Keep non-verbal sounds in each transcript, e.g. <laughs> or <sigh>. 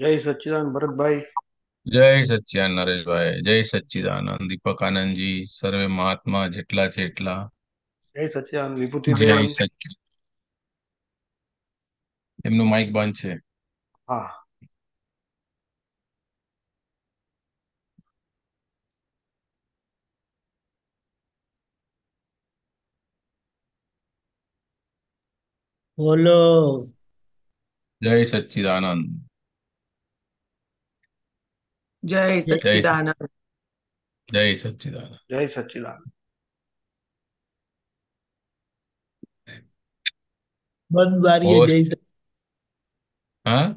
જય સચ્ચિદાનંદ ભરતભાઈ જય સચ્ચિદાન નરેશભાઈ જય સચિદાન દીપક આનંદજી સર્વે મહાત્મા જેટલા છે એટલા જય સચ્ચિદાનંદ એમનું માઇક બંધ છે બોલો જય સચ્ચિદાનંદ जय सच्चिदानंद जय सच्चिदानंद जय सच्चिदानंद बंद बारी है जय हाँ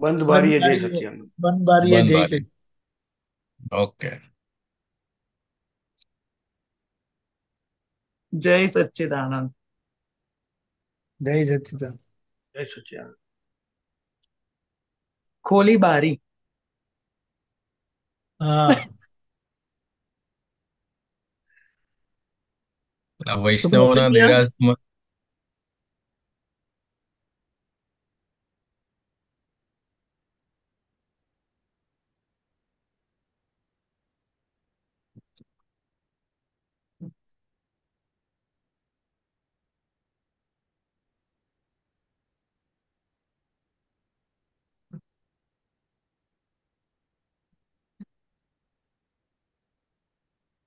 बंद बारी है जय सच्चिदानंद बंद बारी है जय सच्चिदानंद ओके जय सच्चिदानंद जय सच्चिदानंद जय सच्चिदानंद खोली बारी हा वैष्णव तुम्ही ना देरास म-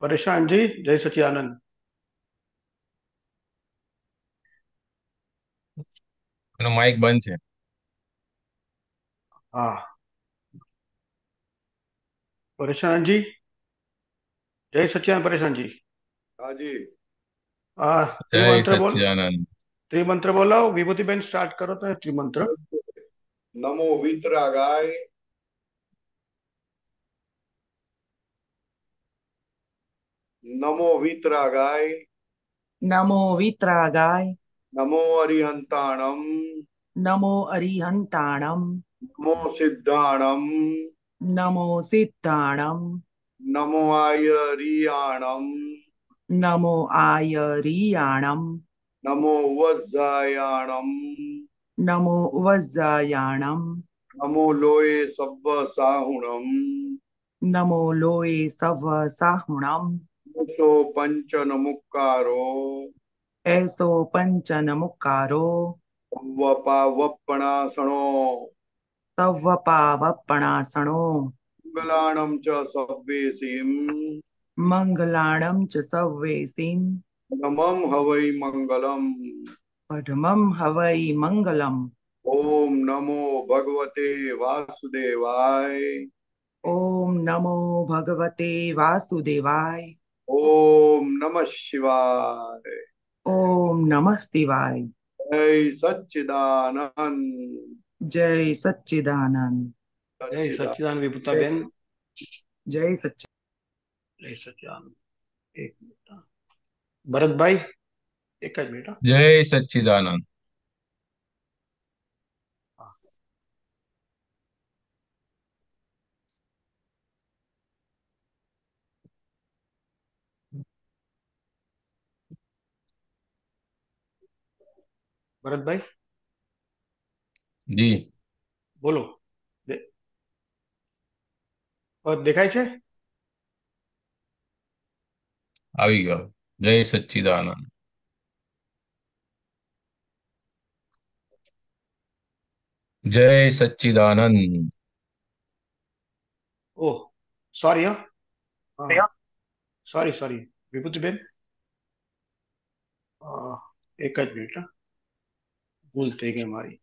પરેશાન જી જય સચિદાનંદ એનો માઇક બંધ છે હા પરેશાનજી જય સચિદાનંદ પરેશાનજી હાજી હા જય સચિદાનંદ ત્રિમંત્ર બોલાવો વિભૂતિબેન સ્ટાર્ટ કરો તો ત્રિમંત્ર નમો ગાય નમો વિતરાગાય નમો વિતરાગાય નમો અરિહંતાણમ નમો અરિહંતાણમ નમો સિદ્ધાણમ નમો સિદ્ધાણમ નમો આય રિયાણમ નમો આય રિયાણમ નમો વજ્જાયાણમ નમો વજ્જાયાણમ નમો લોએ સભ્વ સાહુણમ નમો લોએ સભ્વ સાહુણમ ऐसो पंच नमुकारो ऐसो पंच नमुकारो वपावपणासणो तवपावपणासणो मङ्गलाणं च सव्वेसीं मङ्गलाणं च सव्वेसीं पदमं हवई मंगलम पद्मं हवै मङ्गलम् ॐ नमो भगवते वासुदेवाय ॐ नमो भगवते वासुदेवाय ओम नमः शिवाय ओम नमः शिवाय जय सच्चिदानंद जय सच्चिदानंद जय सच्चिदानंद विपुता बेन जय सच्चिद जय सच्चिदानंद एक मिनट हाँ। भरत भाई एक मिनट हाँ। जय सच्चिदानंद भरत भाई जी बोलो दे... और देखा छे आवी गयो जय सच्चिदानंद जय सच्चिदानंद ओ sorry sorry sorry Vibhuti ben एक मिनट हाँ भूल हमारी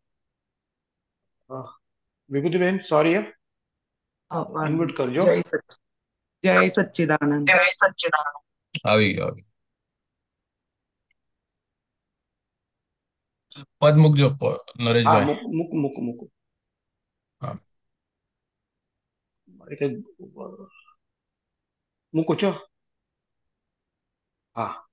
विभूति बहन सॉरी है अनम्यूट कर जो जय सच्चिदानंद जय सच्चिदानंद अभी अभी पद मुक जो नरेश हाँ, भाई मुक मुक मुक मुक हाँ मुको छो हाँ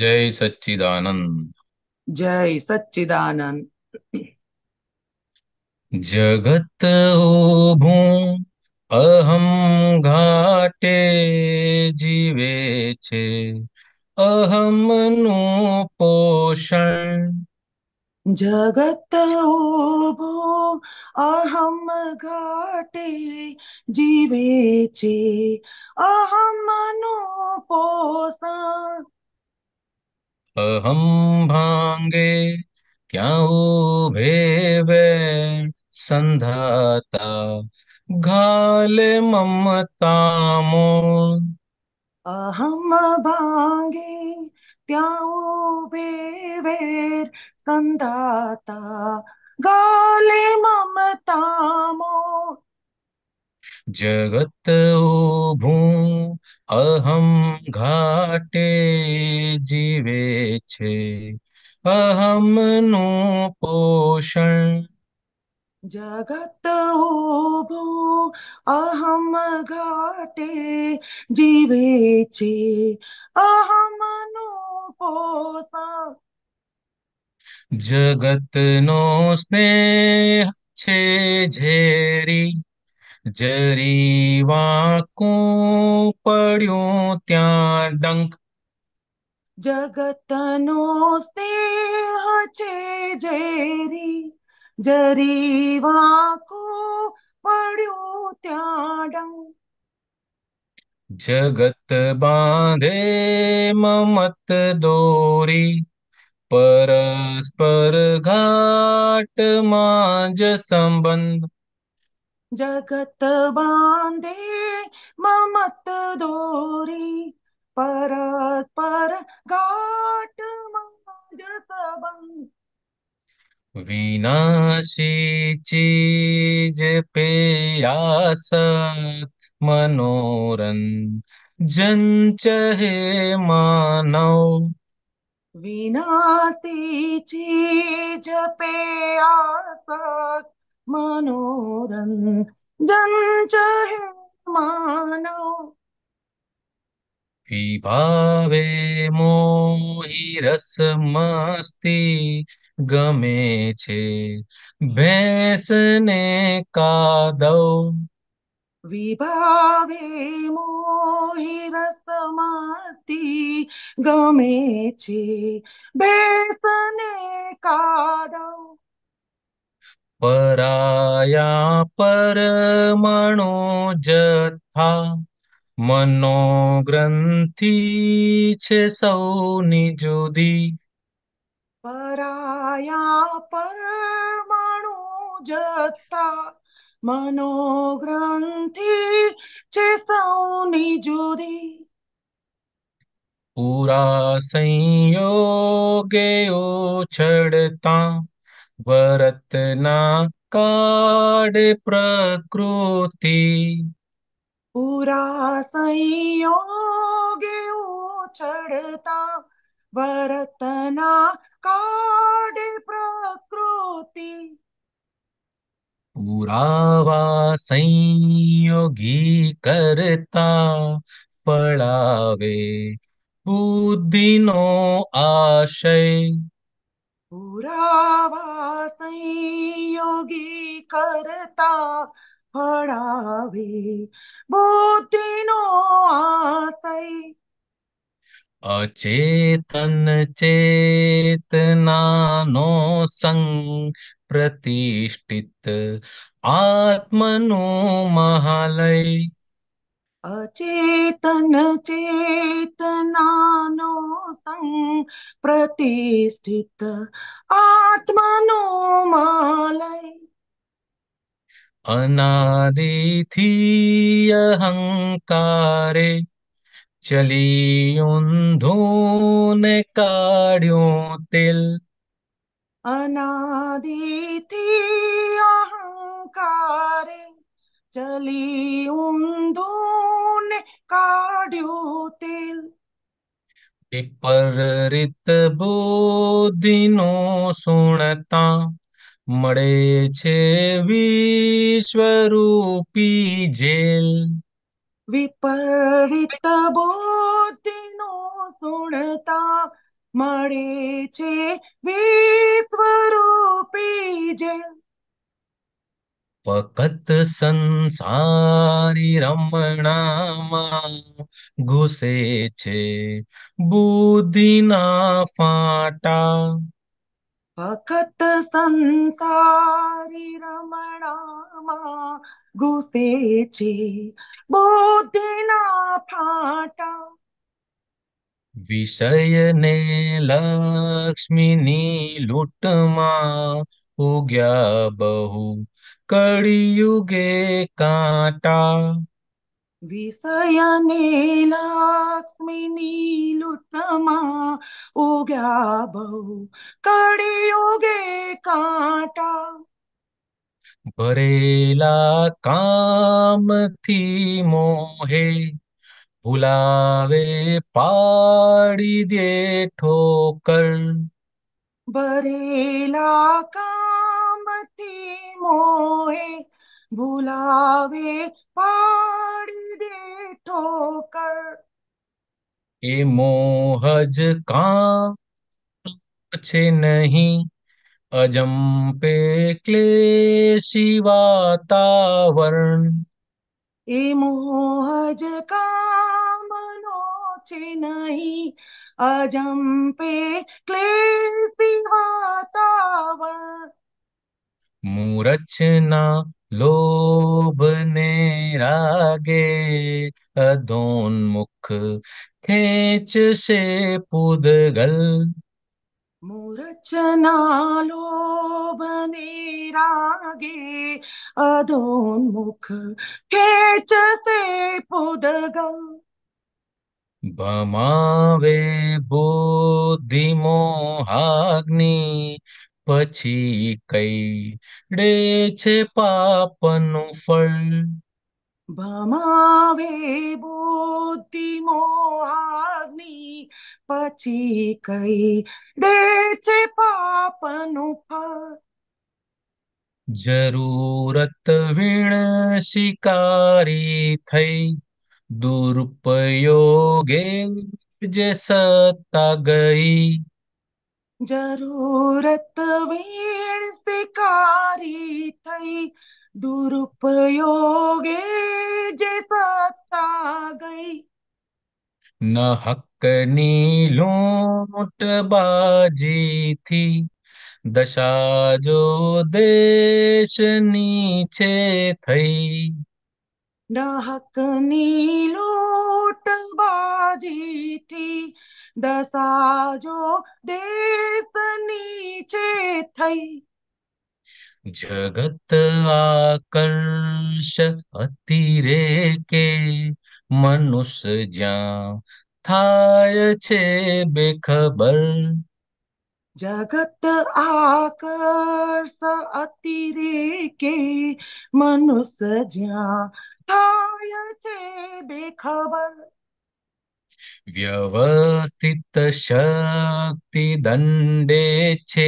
જય સચિદાનંદ જય સચિદાનંદ જગત ઊભું અહમ ઘાટે જીવે છે અહમનું પોષણ જગત ઊભો અહમ ઘાટે જીવે છે અહમનું પોષણ અહમ ભાંગે ત્યાં ઉભેવે સંધાતા ઘાલે મમતામો અહમ ભાંગે ત્યાં ઉભેવેર સંધાતા ગાલે મમતામો જગત ઊભું અહમ ઘાટે જીવે છે અહમનું પોષણ જગત ઊભું અહમ ઘાટે જીવે છે અહમનું પોષણ જગતનો સ્નેહ છે ઝેરી जरीवा को पढ़ो त्या डंक जगत नो से जेरी जरीवा को पढ़ो त्या डंक जगत बांधे ममत दोरी परस्पर घाट मांझ संबंध જગત બાંધે મમત દોરી પરત પર ઘાટ વિનાશી ચીજ પે આસત મનોરંજન ચહે માનવ વિનાતી ચીજ પે આસત મનોરંજન છે માનવ પીભાવે મોહી રસ મસ્તી ગમે છે ભેંસને કાદવ વિભાવે મોહી રસ રસમતી ગમે છે ભેંસને કાદવ पराया परमणो जथा मनो ग्रंथि छे सौ निजुदी पराया परमणो जथा मनो ग्रंथि छे सौ निजुदी पूरा संयोगे ओ छड़ता વરતના કાડ પ્રકૃતિ પૂરા સંયોગે ઉછળતા વરતના કાડ પ્રકૃતિ પુરાવા સંયોગી કરતા પળાવે બુદ્ધિનો આશય પુરાવા સંયોગી કરતા ફળાવે બુદ્ધિનો આશય અચેતન ચેતનાનો સંગ પ્રતિષ્ઠિત આત્મનો મહાલય अचेतन चेतनानो प्रतिष्ठित आत्मनो मालय अनादिथि अहंकारे चली ऊंधोने काढ़्यों तिल अनादिथि अहंकारे ચલી ઊંધું કાઢ્યું તેલ વિપરીત બુદ્ધિનો સુણતા મળે છે વિશ્વરૂપી જેલ વિપરીત બુદ્ધિનો સુણતા મળે છે વિશ્વરૂપી જેલ વખત સંસારી રમણામાં ઘુસે છે બુદ્ધિના ફાટા વખત સંસારી રમણામાં ઘુસે છે બુદ્ધિના ફાટા વિષય ને લક્ષ્મીની લૂંટમાં ઉગ્યા બહુ કળિયુગે કાંટા વિષયને લક્ષ્મીની લૂંટમાં ઉગ્યા બહુ કળિયુગે કાંટા ભરેલા કામથી મોહે ભૂલાવે પાડી દે ઠોકર ભરેલા કામથી मोहे बुलावे पाड़ी दे ठोकर ये मोहज का अच्छे नहीं अजम पे क्लेशी वातावरण ए मोहज का नोचे नहीं अजम पे क्लेशी वातावरण મૂરચના લોભને રાગે અધોન્મુખ ખેંચશે પૂદગલ મૂરચના લોભને રાગે અધોન્મુખ ખેંચશે પૂદગલ ભમાવે બુદ્ધિ મોહાગ્નિ પછી કઈ ડે છે પાપનું ફળ ભમાવે બુદ્ધિ મોહાગ્નિ પછી કઈ ડે છે પાપનું ફળ જરૂરત વીણ શિકારી થઈ દુરુપયોગે જે સત્તા ગઈ જરૂરત વીણ શિકારી થઈ દુરુપયોગે જે સત્તા ગઈ ન હકની લૂંટબાજીથી દશા જો દેશની છે થઈ ન હકની લૂંટબાજીથી દસાજો દેશની છે થઈ જગત આકર્ષ અતિરેકે મનુષ્ય જ્યાં થાય છે બેખબર જગત આકર્ષ અતિરેકે મનુષ્ય જ્યાં થાય છે બેખબર व्यवस्थित शक्ति छे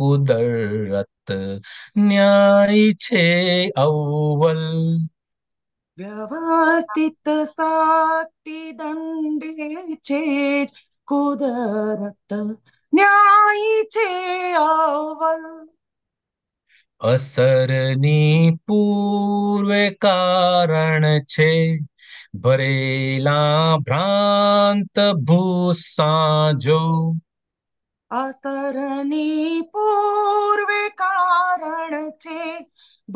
कुदर्यायी अवस्थित शक्ति दण्डे छेज कुदर्यायी चे अव पूर्वकारण छे ભરેલા ભ્રાંત ભૂસાજો અસરની પૂર્વે કારણ છે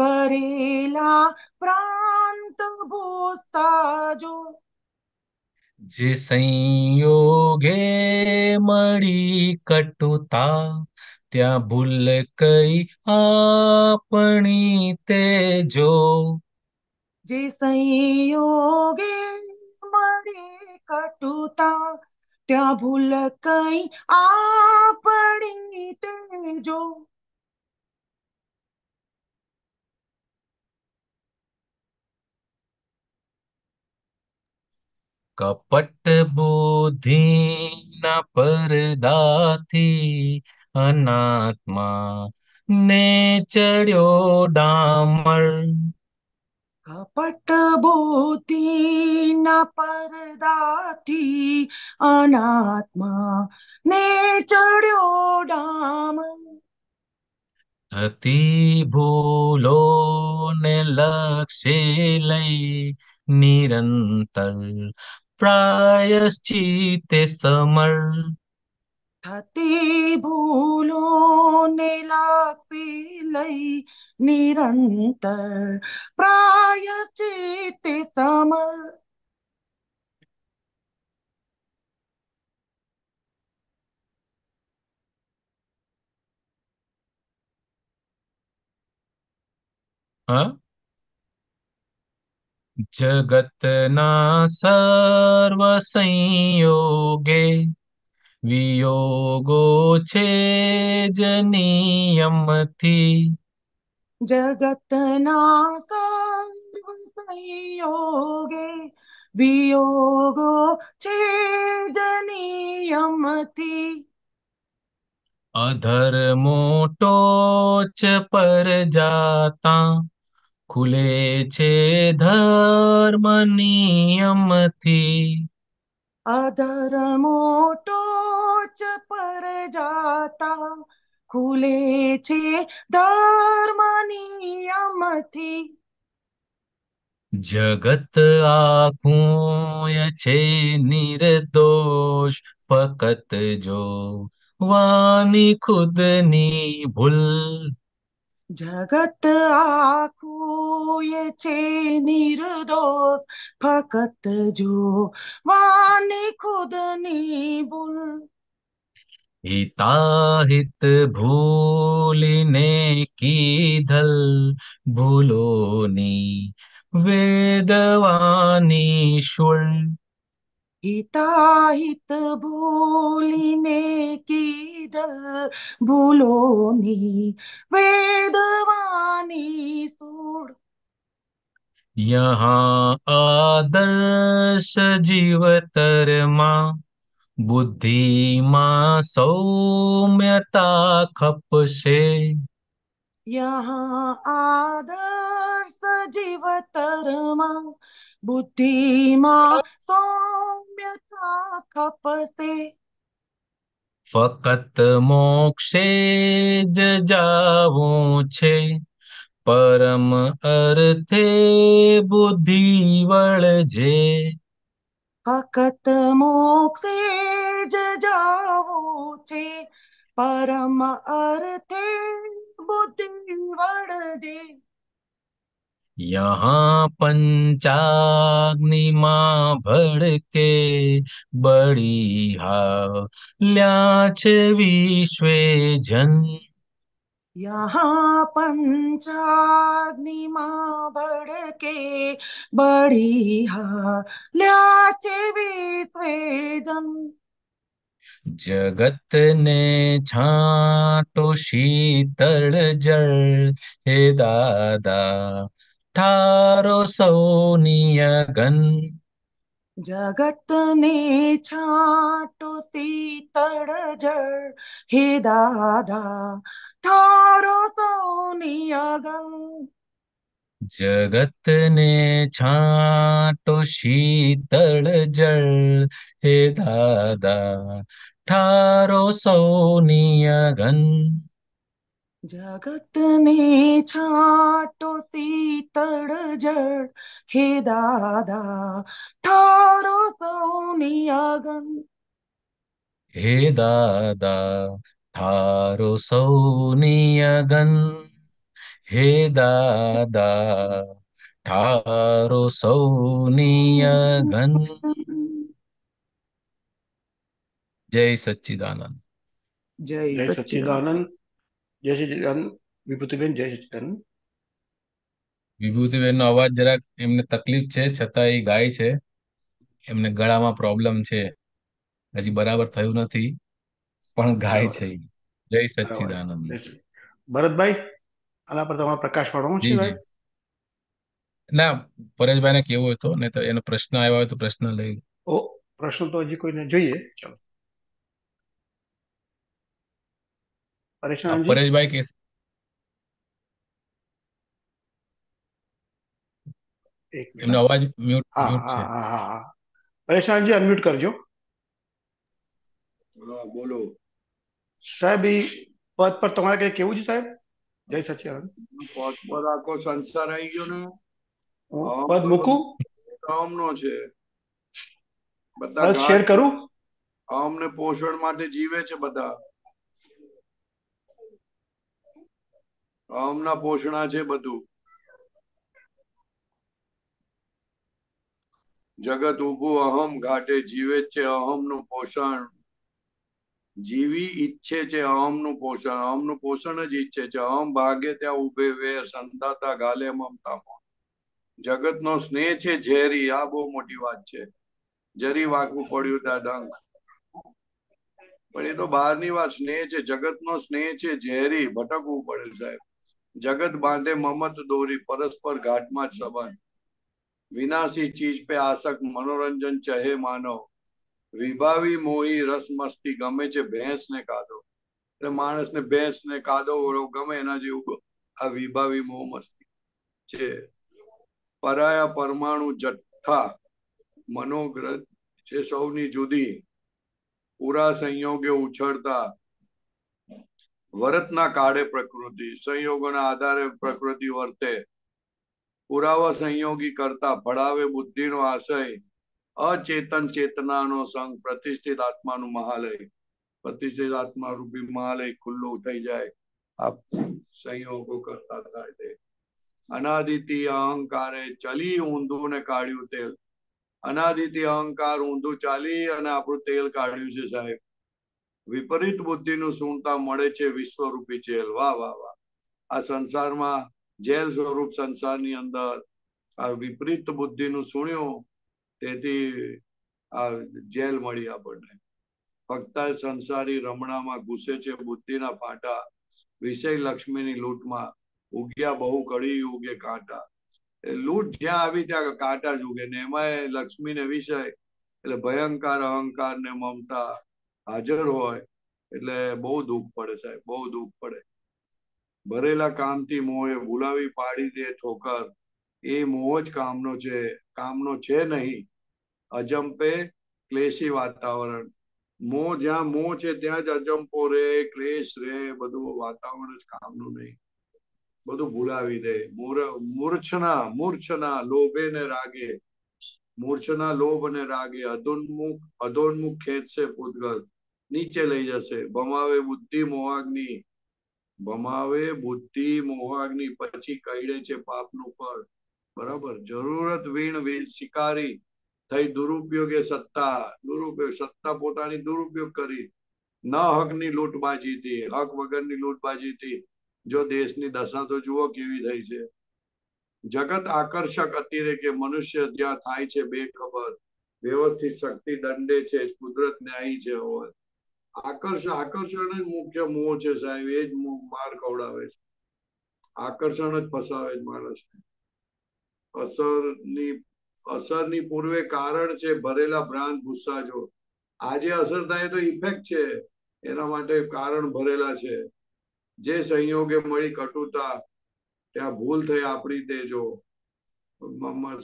ભરેલા પ્રાંત ભૂસાજો જે સંયોગે મળી કટુતા ત્યાં ભૂલ કઈ આપણી તેજો जे संयोगे कटुता त्या भूल कई आपड़ी तेजो कपट बुद्धि न परदा थी अनात्मा ने चढ़ो डामर पटभोति न परदाति अनात्मा ने चडोम अति भूलो ने लक्षे लै निरन्तर प्रायश्चित् समर થતી ભૂલોને લાગશે લઈ નિરંતર પ્રાય ચેતે સમર જગતના સર્વ સંયોગે વિયોગો છે જનિયમથી જગતના સર્વ સંયોગે વિયોગો છે જનિયમથી અધર મોટો ચ પર જાતા ખુલે છે ધર્મ નિયમથી અધર મોટો જ પર જાતા ખુલે છે ધર્મની અમથી જગત આખું છે નિર્દોષ ફકત જો વાની ખુદની ભૂલ જગત આખું છે નિર્દોષ ફકત જો વાની ખુદની ભૂલ હિતાહિત ભૂલીને કીધલ ભૂલોની વેદવાની શુળ હિતાહિત ભૂલીને કીધલ ભૂલોની વેદવાની સોડ यहाँ आदर्श जीवतरमा બુદ્ધિમાં સૌમ્યતા ખપશે યહા આદર્શ जीवतरमा બુદ્ધિમાં સૌમ્યતા ખપશે ફકત મોક્ષે જ જાવું છે પરમ અર્થે બુદ્ધિ વળજે ફકત મોક્ષે જ જાવું છે પરમ અર્થે બુદ્ધિ વળજે यहाँ પંચાગ્નિમાં ભડકે બળિહા લ્યા છે વિશ્વે જન यहाँ पञ्चाग्निमा भडके बडिहा ल्याचे विस्वेदम् જગતને છાંટો શીતળ જળ હે દાદા ઠારો સૌનિય ગન જગતને છાટો શીતળ જળ હે દાદા ઠારો સૌનિય ગન જગતને છાટો શીતળ જળ હે દાદા ઠારો સૌનિય ગન જગતને છાટો શીતળ જળ હે દાદા ઠારો સૌની આગન હે દાદા ઠારો સૌની અગન હે દાદા ઠારો સૌની અગન જય સચ્ચિદાનંદ જય સચ્ચિદાનંદ જય શ્રી ચિદાન વિભૂતિબેન જય શ્રી ચિદાન વિભૂતિબેનનો અવાજ જરાક એમને તકલીફ છે છતાં એ ગાય છે એમને ગળામાં પ્રોબ્લેમ છે હજી બરાબર થયું નથી પણ ગાય છે જય સચ્ચિદાનંદ ભરતભાઈ આના પર તમારો પ્રકાશ પાડવો છે ભાઈ ના પરેશભાઈને કેવો હતો ને તો એનો પ્રશ્ન આવ્યો હોય તો પ્રશ્ન લઈ ઓ પ્રશ્ન તો હજી કોઈને જોઈએ ચાલો પરેશભાઈ કેસ પરેશાનજી અનમ્યુટ કરજો બોલો સાહેબ એ પદ પર તમારે કઈ કેવું છે સાહેબ જય સચિદાનંદ પદ પર આખો સંસાર આવી ગયો ને પદ મૂકું નો છે બધા શેર કરું અમને પોષણ માટે જીવે છે બધા અહમના પોષણા છે બધું જગત ઉભું અહમ ઘાટે જીવે છે અહમ નું પોષણ જીવી ઈચ્છે છે અહમ નું પોષણ અહમ નું પોષણ જ ઈચ્છે છે અહમ ભાગે ત્યાં ઉભે વે સંતાતા ગાલે મમતા જગત નો સ્નેહ છે ઝેરી આ બહુ મોટી વાત છે ઝેરી વાગવું પડ્યું ત્યાં ડંખ પણ એ તો બહારની વાત સ્નેહ છે જગતનો સ્નેહ છે ઝેરી ભટકવું પડે સાહેબ જગત બાંધે મમત દોરી પરસ્પર ઘાટમાં સંબંધ વિનાશી ચીજ પે આસક મનોરંજન ચહે માનવ વિભાવી મોહી રસ મસ્તી ગમે છે ભેંસ ને કાદો એટલે માણસને ભેંસને કાદો ગમે એના જેવું આ વિભાવી મોહ મસ્તી છે પરાયા પરમાણુ જથ્થા મનોગ્રહ છે સૌની જુદી પૂરા સંયોગે ઉછળતા वरत ना काढ़े प्रकृति संयोगों आधार प्रकृति वर्ते पुरावा संयोगी करता पढ़ावे बुद्धि नो आशय अचेतन चेतना नो संग प्रतिष्ठित आत्मा नु महालय प्रतिष्ठित आत्मा रूपी महालय खुल्लो उठाई जाए आप संयोगों करता दाय अनादिति अहंकार चली ऊंधू ने काढ़ू तेल अनादिति अहंकार ऊंधू चाली अने आप तेल काढ़ू साहेब વિપરીત બુદ્ધિનું સૂણતા મળે છે વિશ્વરૂપી જેલ વાહ વાહ વાહ આ સંસારમાં જેલ સ્વરૂપ સંસારની અંદર આ વિપરીત બુદ્ધિનું સૂણ્યું તેથી આ જેલ મળી આપણને ફક્ત સંસારી રમણામાં ઘૂસે છે બુદ્ધિના ફાંટા વિષય લક્ષ્મીની લૂંટમાં ઉગ્યા બહુ કડી ઉગે કાંટા લૂંટ જ્યાં આવી ત્યાં કાંટા જ ઉગે ને એમાં લક્ષ્મી ને વિષય એટલે ભયંકર અહંકાર ને મમતા હાજર હોય એટલે બહુ દુઃખ પડે સાહેબ બહુ દુઃખ પડે ભરેલા કામથી મોહે ભૂલાવી પાડી દે ઠોકર એ મોહ જ કામનો છે કામનો છે નહીં અજંપે ક્લેશી વાતાવરણ મોહ જ્યાં મોહ છે ત્યાં જ અજંપો રે ક્લેશ રે બધું વાતાવરણ જ કામનું નહીં બધું ભૂલાવી દે મૂર્છના મૂર્છના લોભે ને રાગે મૂર્છના લોભ ને રાગે અધોન્મુખ અધોન્મુખ ખેંચશે પૂતગલ નીચે લઈ જશે ભમાવે બુદ્ધિ મોહાગ્નિ ભમાવે બુદ્ધિ મોહાગ્નિ પછી કહીડે છે પાપનું ફળ બરાબર જરૂરત વીણ શિકારી થઈ દુરુપયોગે સત્તા દુરુપયોગ સત્તા પોતાની દુરુપયોગ કરી ન હકની લૂંટબાજી હતી હક વગરની લૂંટબાજી હતી જો દેશની દશા તો જુઓ કેવી થઈ છે જગત આકર્ષક અતિરે કે મનુષ્ય જ્યાં થાય છે બે ખબર વ્યવસ્થિત શક્તિ દંડે છે કુદરત ન્યાયી છે હોય આકર્ષણ આકર્ષણ જ મુખ્ય મોહ છે સાહેબ એ જ માર ખવડાવે છે આકર્ષણ જ ફસાવે છે માણસને અસરની અસરની પૂર્વે કારણ છે ભરેલા ભ્રાંત ગુસ્સા જો આજે અસર થાય તો ઇફેક્ટ છે એના માટે કારણ ભરેલા છે જે સંયોગે મળી કટુતા ત્યાં ભૂલ થઈ આપણી તે જો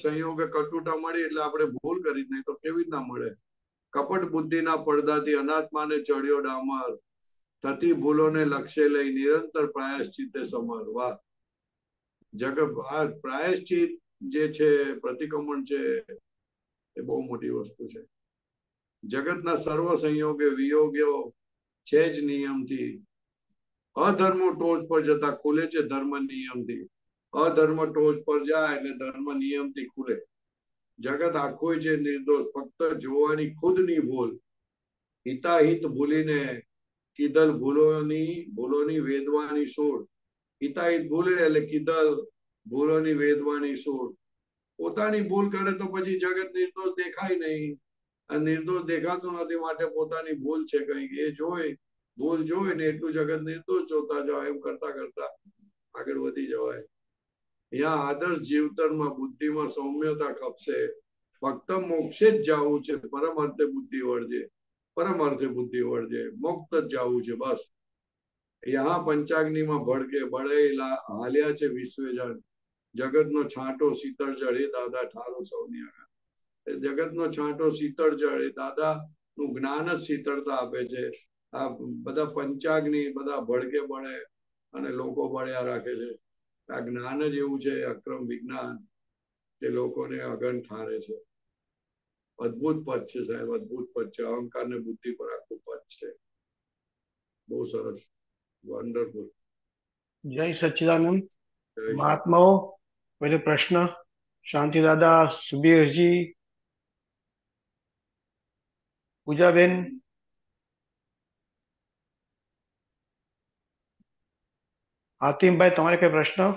સંયોગે કટુતા મળી એટલે આપણે ભૂલ કરી નહીં તો કેવી રીતના મળે કપટ બુદ્ધિના પડદાથી અનાત્માને ચડ્યો ડામર થતી ભૂલોને લક્ષ્ય લઈ નિરંતર પ્રાયશ્ચિતે સમરવા જગ આ પ્રાયશ્ચિત જે છે પ્રતિક્રમણ છે એ બહુ મોટી વસ્તુ છે જગતના સર્વ સંયોગે વિયોગ્યો છે જ નિયમથી અધર્મ ટોચ પર જતા ખુલે છે ધર્મ નિયમથી અધર્મ ટોચ પર જાય એટલે ધર્મ નિયમથી ખુલે જગત આખું છે નિર્દોષ ફક્ત જોવાની ખુદની ભૂલ હિતાહિત ભૂલીને કીધલ ભૂલોની ભૂલોની વેદવાની સોળ હિતાહિત ભૂલે એટલે કીધલ ભૂલોની વેદવાની સોળ પોતાની ભૂલ કરે તો પછી જગત નિર્દોષ દેખાય નહીં અને નિર્દોષ દેખાતો નથી માટે પોતાની ભૂલ છે કઈ એ જોઈ ભૂલ જોઈ ને એટલું જગત નિર્દોષ જોતા જાવ એમ કરતા કરતા આગળ વધી જવાય ત્યાં આદર્શ જીવતરમાં બુદ્ધિમાં સૌમ્યતા ખપશે ફક્ત મોક્ષે જ જવું છે પરમ અર્થે બુદ્ધિ વળજે પરમ અર્થે બુદ્ધિ વળજે મોક્ષ જ જવું છે બસ યહા પંચાગ્નિમાં ભડકે બળેલા હાલ્યા છે વિશ્વજન જગતનો છાંટો શીતળ જળ એ દાદા ઠારો સૌની આગળ જગતનો છાંટો શીતળ જળ એ દાદા નું જ્ઞાન જ શીતળતા આપે છે આ બધા પંચાગ્નિ બધા ભડકે બળે અને લોકો ભળ્યા રાખે છે આ જ્ઞાન જ એવું છે અક્રમ વિજ્ઞાન કે લોકોને અગણ ઠારે છે અદભુત પદ છે સાહેબ અદભુત પદ છે અહંકાર ને બુદ્ધિ પર આખું પદ છે બહુ સરસ વન્ડરફુલ જય સચ્ચિદાનંદ મહાત્માઓ પહેલો પ્રશ્ન શાંતિ દાદા સુબીરજી પૂજાબેન आतिम भाई तुम्हारे कई प्रश्न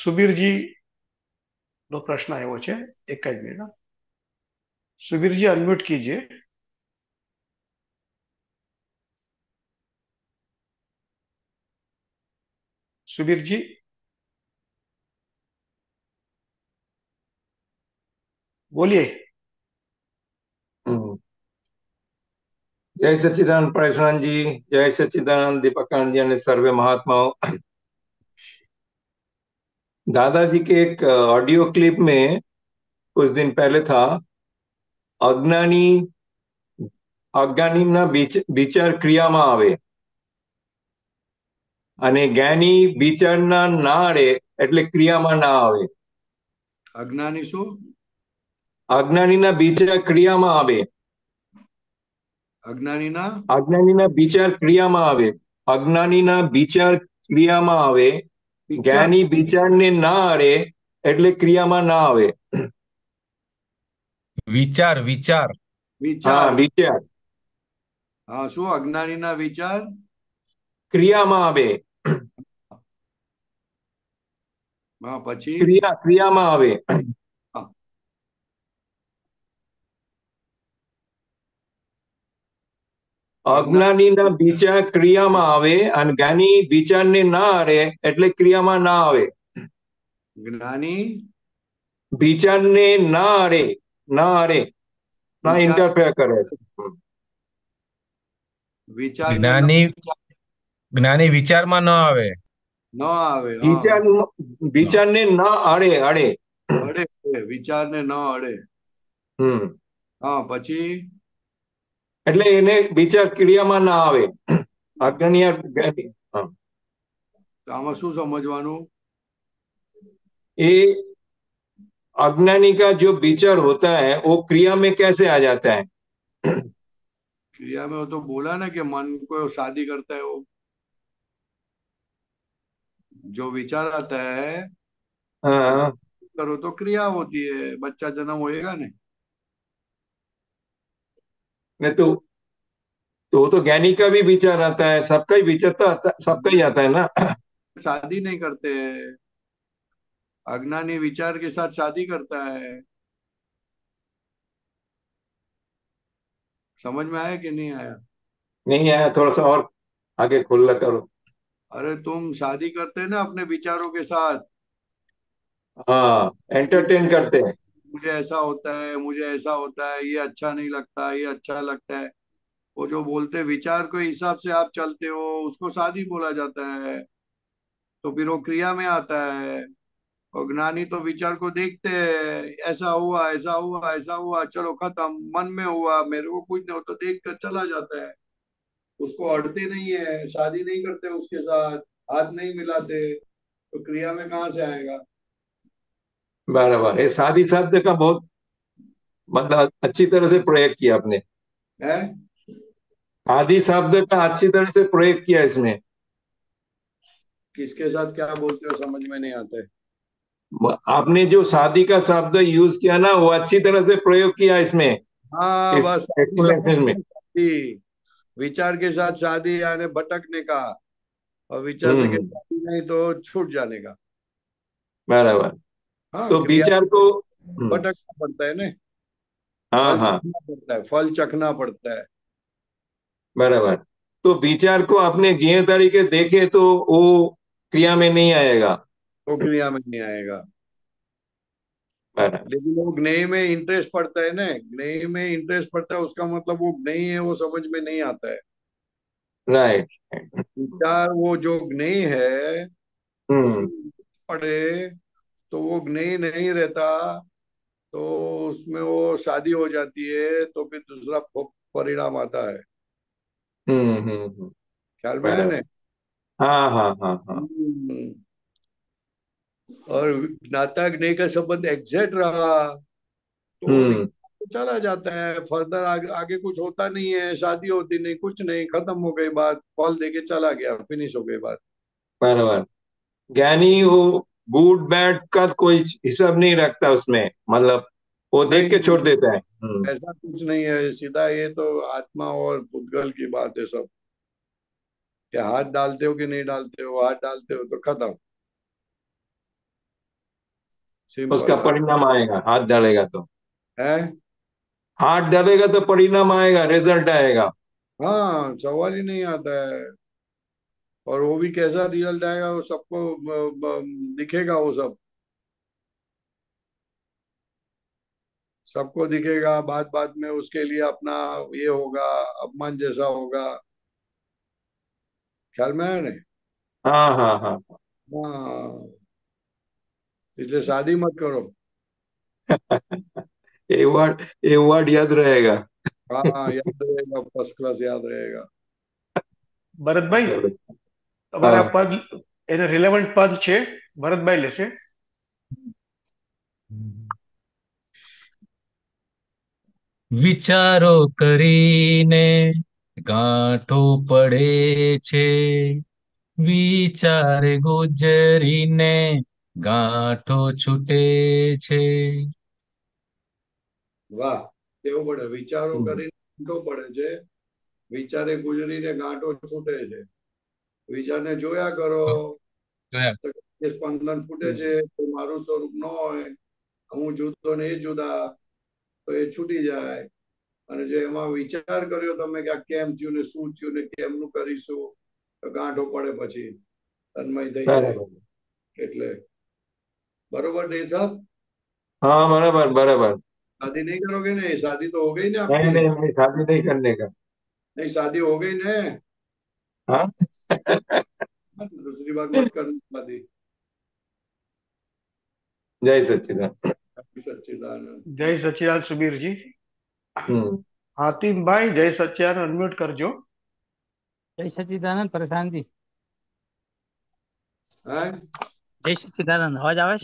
सुबीर जी नो प्रश्न आयो एक मिनट हाँ। सुबीर जी अनम्यूट कीजिए सुबीर जी बोलिए જય સચિદાનંદ પરેશાનજી જય સચિદાનંદ દીપકાનંદજી અને સર્વે મહાત્માઓ दादाजी के एक ऑडियो क्लिप में कुछ दिन पहले था અજ્ઞાની અજ્ઞાનીના વિચાર ક્રિયામાં આવે અને જ્ઞાની વિચારના ના અડે એટલે ક્રિયામાં ના આવે અજ્ઞાની શું અજ્ઞાનીના વિચાર ક્રિયામાં આવે અજ્ઞાનીના અજ્ઞાનીના વિચાર ક્રિયામાં આવે અજ્ઞાનીના વિચાર ક્રિયામાં આવે જ્ઞાની વિચારને ના અડે એટલે ક્રિયામાં ના આવે વિચાર વિચાર વિચાર વિચાર હા શું અજ્ઞાનીના વિચાર ક્રિયામાં આવે હા પછી ક્રિયા ક્રિયામાં આવે અજ્ઞાનીના બીજા ક્રિયામાં આવે અને જ્ઞાની ને ના હારે એટલે ક્રિયામાં ના આવે જ્ઞાની વિચારને ના હારે ના હારે ના ઇન્ટરફેર કરે જ્ઞાની વિચારમાં ન આવે ન આવે વિચાર વિચારને ન અડે અડે અડે વિચારને ન અડે હમ હા પછી એટલે એને બીજા का जो विचार होता है वो क्रिया में कैसे आ जाता है क्रिया में वो तो बोला ना कि मन को शादी करता है वो जो विचार आता है हाँ। करो तो क्रिया होती है बच्चा जन्म होएगा नहीं नहीं तो तो वो तो ज्ञानी का भी विचार आता है सबका ही विचार तो सबका ही आता है ना शादी नहीं करते अज्ञानी विचार के साथ शादी करता है समझ में आया कि नहीं आया नहीं आया थोड़ा सा और आगे खुला करो अरे तुम शादी करते हैं ना अपने विचारों के साथ हाँ एंटरटेन करते हैं मुझे ऐसा होता है मुझे ऐसा होता है ये अच्छा नहीं लगता ये अच्छा लगता है वो जो बोलते विचार के हिसाब से आप चलते हो उसको शादी बोला जाता है तो फिर वो क्रिया में आता है और ज्ञानी तो विचार को देखते है ऐसा हुआ ऐसा हुआ ऐसा हुआ चलो खत्म मन में हुआ मेरे को कुछ नहीं हो तो देख कर चला जाता है उसको अड़ते नहीं है शादी नहीं करते उसके साथ हाथ नहीं मिलाते तो क्रिया में कहा से आएगा बराबर है शादी साध्य का बहुत मतलब अच्छी तरह से प्रयोग किया आपने आदि शब्द का अच्छी तरह से प्रयोग किया इसमें किसके साथ क्या बोलते हो समझ में नहीं आता है आपने जो शादी का शब्द यूज किया ना वो अच्छी तरह से प्रयोग किया इसमें हाँ बस में विचार के साथ शादी यानी भटकने का और विचार से हम्म। नहीं तो छूट जाने का बराबर हाँ, तो विचार को भटकना हम्म। पड़ता है ना हाँ हाँ पड़ता है फल चखना पड़ता है बराबर तो विचार को आपने ज्ञ तरीके देखे तो वो क्रिया में नहीं आएगा वो तो क्रिया में नहीं आएगा लेकिन वो ज्ञेय में इंटरेस्ट पड़ता है ना ज्ञेय में इंटरेस्ट पड़ता है उसका मतलब वो ज्ञेय है वो समझ में नहीं आता है राइट right. विचार वो जो ज्ञेय है हम्म। पढ़े तो वो नहीं नहीं रहता तो उसमें वो शादी हो जाती है तो फिर दूसरा परिणाम आता है हम्म, हम्म, हम्म। ख्याल में है हाँ। ना हाँ, हाँ, और नाता नहीं का संबंध एग्जैक्ट रहा तो, तो चला जाता है फर्दर आगे, आगे कुछ होता नहीं है शादी होती नहीं कुछ नहीं खत्म हो गई बात फॉल देके चला गया फिनिश हो गई बात बराबर ज्ञानी हो गुड बैड का कोई हिसाब नहीं रखता उसमें मतलब वो देख के छोड़ देता है हम्म। ऐसा कुछ नहीं है सीधा ये तो आत्मा और भूतगल की बात है सब कि हाथ डालते हो कि नहीं डालते हो हाथ डालते हो तो खत्म उसका परिणाम आएगा हाथ डालेगा तो है हाथ डालेगा तो परिणाम आएगा रिजल्ट आएगा हाँ सवाल ही नहीं आता है और वो भी कैसा रिजल्ट आएगा वो सबको दिखेगा वो सब सबको दिखेगा बाद बाद में उसके लिए अपना ये होगा अपमान जैसा होगा ख्याल में आया नहीं हाँ हाँ हाँ हाँ, हाँ। इसलिए शादी मत करो ये वर्ड वर्ड याद रहेगा हाँ याद रहेगा फर्स्ट क्लास याद रहेगा भरत भाई તમારા પદ એને રિલેવન્ટ પદ છે ભરતભાઈ લેશે વિચારો કરીને ગાંઠો પડે છે વિચારે ગુજરીને ગાંઠો છૂટે છે વાહ કેવું પડે વિચારો કરીને ગાંઠો પડે છે વિચારે ગુજરીને ગાંઠો છૂટે છે બીજાને જોયા કરો સ્પંદન ફૂટે છે મારું સ્વરૂપ ન હોય હું જુદો ને એ જુદા તો એ છૂટી જાય અને જે એમાં વિચાર કર્યો તમે કે આ કેમ થયું ને શું થયું ને કેમનું કરીશું તો ગાંઠો પડે પછી તન્મય થઈ જાય એટલે બરોબર ને સાહેબ હા બરાબર બરાબર शादी નહીં કરો કે शादी શાદી તો गई ना नहीं नहीं शादी नहीं करने का नहीं शादी हो गई हाँ? दूसरी बात मत कर जय सच्चिदानंद सच्चिदानंद जय सच्चिदानंद सुबीर जी हम्म। हातिम भाई जय सच्चिदानंद अनम्यूट कर जो जय सच्चिदानंद परेशान जी हाँ? जय सच्चिदानंद आवाज आवे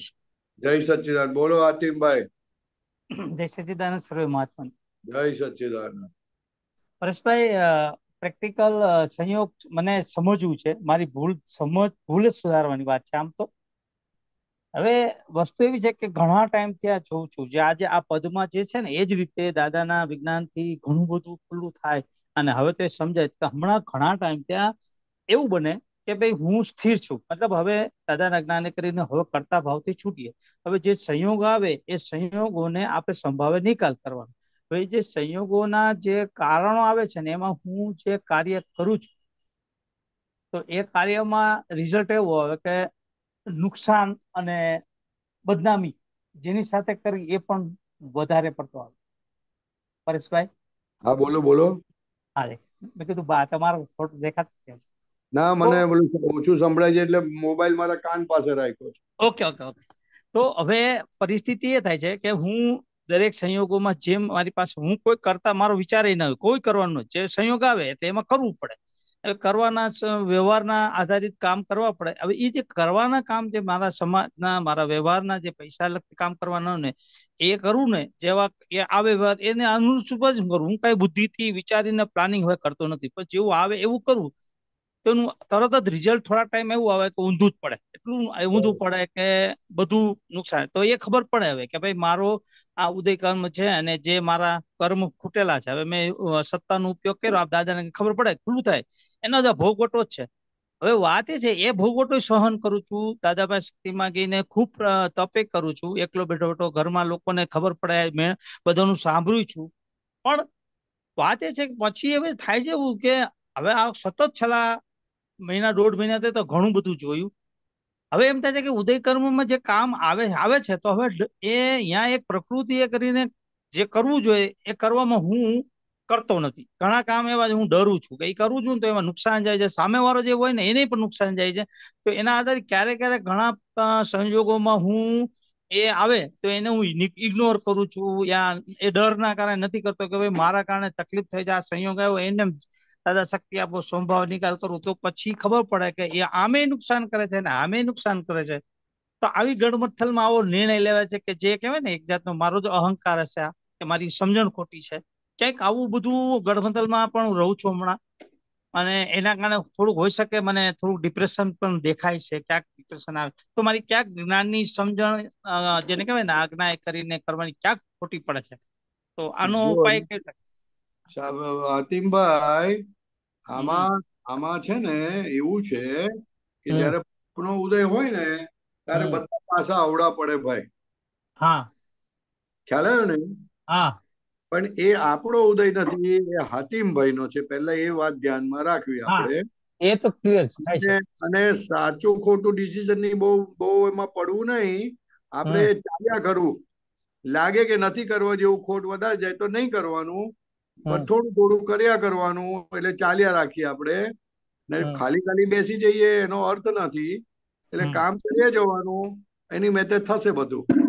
जय सच्चिदानंद बोलो हातिम भाई जय सच्चिदानंद सर्वे महात्मा जय सच्चिदानंद परेश भाई પ્રેક્ટિકલ સંયોગ મને સમજવું છે મારી ભૂલ સમજ ભૂલ સુધારવાની વાત છે આમ તો હવે વસ્તુ એવી છે કે ઘણા ટાઈમ ત્યાં જોઉં છું જે આજે આ પદમાં જે છે ને એ જ રીતે દાદાના વિજ્ઞાનથી ઘણું બધું ખુલ્લું થાય અને હવે તો એ સમજાય કે હમણાં ઘણા ટાઈમ ત્યાં એવું બને કે ભાઈ હું સ્થિર છું મતલબ હવે દાદાના જ્ઞાને કરીને હવે કરતા ભાવથી છૂટીએ હવે જે સંયોગ આવે એ સંયોગોને આપણે સંભાવે નિકાલ કરવાનો તો જે સંયોગોના જે કારણો આવે છે ને એમાં હું જે કાર્ય કરું છું તો એ કાર્યમાં રિઝલ્ટ એવું આવે કે નુકસાન અને બદનામી જેની સાથે કરી એ પણ વધારે પડતો આવે પરેશભાઈ હા બોલો બોલો હા મેં કીધું બા તમારો ફોટો દેખાતો ના મને ઓછું સંભળાય છે એટલે મોબાઈલ મારા કાન પાસે રાખ્યો ઓકે ઓકે ઓકે તો હવે પરિસ્થિતિ એ થાય છે કે હું દરેક સંયોગોમાં જેમ મારી પાસે હું કોઈ કરતા મારો વિચાર ન હોય કોઈ કરવાનો જે સંયોગ આવે એટલે એમાં કરવું પડે કરવાના વ્યવહારના આધારિત કામ કરવા પડે હવે એ જે કરવાના કામ જે મારા સમાજના મારા વ્યવહારના જે પૈસા લગતી કામ કરવાના ને એ કરવું ને જેવા એ આવે વ્યવહાર એને અનુરૂપ જ કરું હું કઈ બુદ્ધિથી વિચારીને પ્લાનિંગ હોય કરતો નથી પણ જેવું આવે એવું કરવું તો એનું તરત જ રિઝલ્ટ થોડા ટાઈમ એવું આવે કે ઊંધું જ પડે એટલું ઊંધું પડે કે બધું નુકસાન તો એ ખબર પડે હવે કે ભાઈ મારો આ ઉદય કર્મ છે અને જે મારા કર્મ ખૂટેલા છે હવે મેં સત્તાનો ઉપયોગ કર્યો આપ દાદાને ખબર પડે ખુલ્લું થાય એનો જ ભોગવટો જ છે હવે વાત એ છે એ ભોગવટો સહન કરું છું દાદાભાઈ શક્તિમાં ગઈને ખૂબ તપે કરું છું એકલો બેઠો બેઠો ઘરમાં લોકોને ખબર પડે મેં બધાનું સાંભળ્યું છું પણ વાત એ છે કે પછી હવે થાય છે એવું કે હવે આ સતત છેલ્લા મહિના દોઢ મહિના તો ઘણું બધું જોયું હવે એમ થાય છે કે ઉદય કર્મમાં જે કામ આવે આવે છે તો હવે એ અહીંયા એક પ્રકૃતિ એ કરીને જે કરવું જોઈએ એ કરવામાં હું કરતો નથી ઘણા કામ એવા હું ડરું છું કે એ કરું છું તો એમાં નુકસાન જાય છે સામે વાળો જે હોય ને એને પણ નુકસાન જાય છે તો એના આધારે ક્યારેક ક્યારેક ઘણા સંજોગોમાં હું એ આવે તો એને હું ઇગ્નોર કરું છું યા એ ડરના કારણે નથી કરતો કે ભાઈ મારા કારણે તકલીફ થઈ જાય આ સંયોગ આવ્યો એને દાદા આપો સ્વભાવ નિકાલ કરું તો પછી ખબર પડે કે એ આમે નુકસાન કરે છે ને આમે નુકસાન કરે છે તો આવી ગઢમથલમાં આવો નિર્ણય લેવાય છે કે જે કહેવાય ને એક જાતનો મારો જ અહંકાર હશે આ કે મારી સમજણ ખોટી છે ક્યાંક આવું બધું ગઢમથલમાં પણ હું રહું છું હમણાં અને એના કારણે થોડુંક હોઈ શકે મને થોડુંક ડિપ્રેશન પણ દેખાય છે ક્યાંક ડિપ્રેશન આવે તો મારી ક્યાંક જ્ઞાનની સમજણ જેને કહેવાય ને આજ્ઞા કરીને કરવાની ક્યાંક ખોટી પડે છે તો આનો ઉપાય કેવો સાહેબ અતિમભાઈ આમાં આમાં છે ને એવું છે કે જયારે નો ઉદય હોય ને ત્યારે બધા પાછા આવડા પડે ભાઈ હા ખ્યાલ આવ્યો ને હા પણ એ આપણો ઉદય નથી એ હાતિમભાઈ નો છે પહેલા એ વાત ધ્યાનમાં રાખવી આપણે એ તો ક્લિયર છે અને સાચું ખોટું ડિસિઝન ની બહુ બહુ એમાં પડવું નહીં આપણે ચાલ્યા કરવું લાગે કે નથી કરવા જેવું ખોટ વધારે જાય તો નહીં કરવાનું પણ થોડું થોડું કર્યા કરવાનું એટલે ચાલ્યા રાખીએ આપણે ખાલી ખાલી બેસી જઈએ એનો અર્થ નથી એટલે કામ કરીએ જવાનું એની મેતે થશે બધું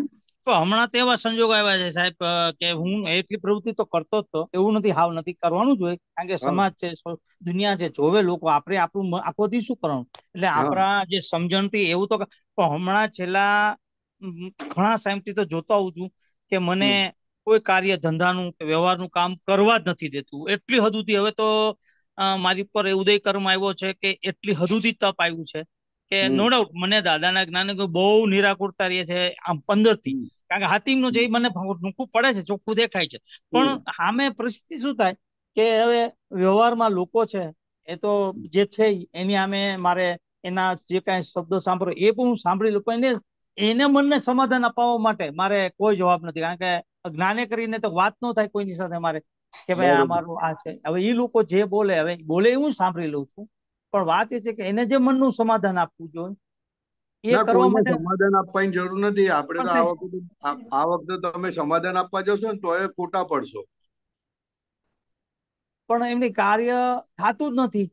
હમણાં તો એવા સંજોગ આવ્યા છે સાહેબ કે હું એટલી પ્રવૃત્તિ તો કરતો જ તો એવું નથી હાવ નથી કરવાનું જોઈએ કારણ કે સમાજ છે દુનિયા છે જોવે લોકો આપણે આપણું આખો દી શું કરવાનું એટલે આપણા જે સમજણ થી એવું તો પણ હમણાં છેલ્લા ઘણા સાહેબથી તો જોતો આવું છું કે મને કોઈ કાર્ય ધંધાનું કે વ્યવહારનું કામ કરવા જ નથી દેતું એટલી હદુથી હવે તો મારી પર ઉદય કર્મ આવ્યો છે કે એટલી હદુથી તપ આવ્યું છે કે નો ડાઉટ મને દાદાના જ્ઞાને બહુ નિરાકુરતા રહે છે આમ પંદર થી કારણ કે હાતિમ નું જે મને નૂકું પડે છે ચોખ્ખું દેખાય છે પણ સામે પરિસ્થિતિ શું થાય કે હવે વ્યવહારમાં લોકો છે એ તો જે છે એની સામે મારે એના જે કાંઈ શબ્દો સાંભળો એ પણ હું સાંભળી લઉં પણ એને મનને સમાધાન અપાવવા માટે મારે કોઈ જવાબ નથી કારણ કે જ્ઞાને કરીને તો વાત ન થાય કોઈની સાથે મારે કે ભાઈ આ આ છે હવે એ લોકો જે બોલે હવે બોલે હું સાંભળી લઉં છું પણ વાત એ છે કે એને જે મનનું સમાધાન આપવું જોઈએ તમે સમાધાન આપવા જશો ને તો એ ખોટા પડશો પણ એમની કાર્ય થતું જ નથી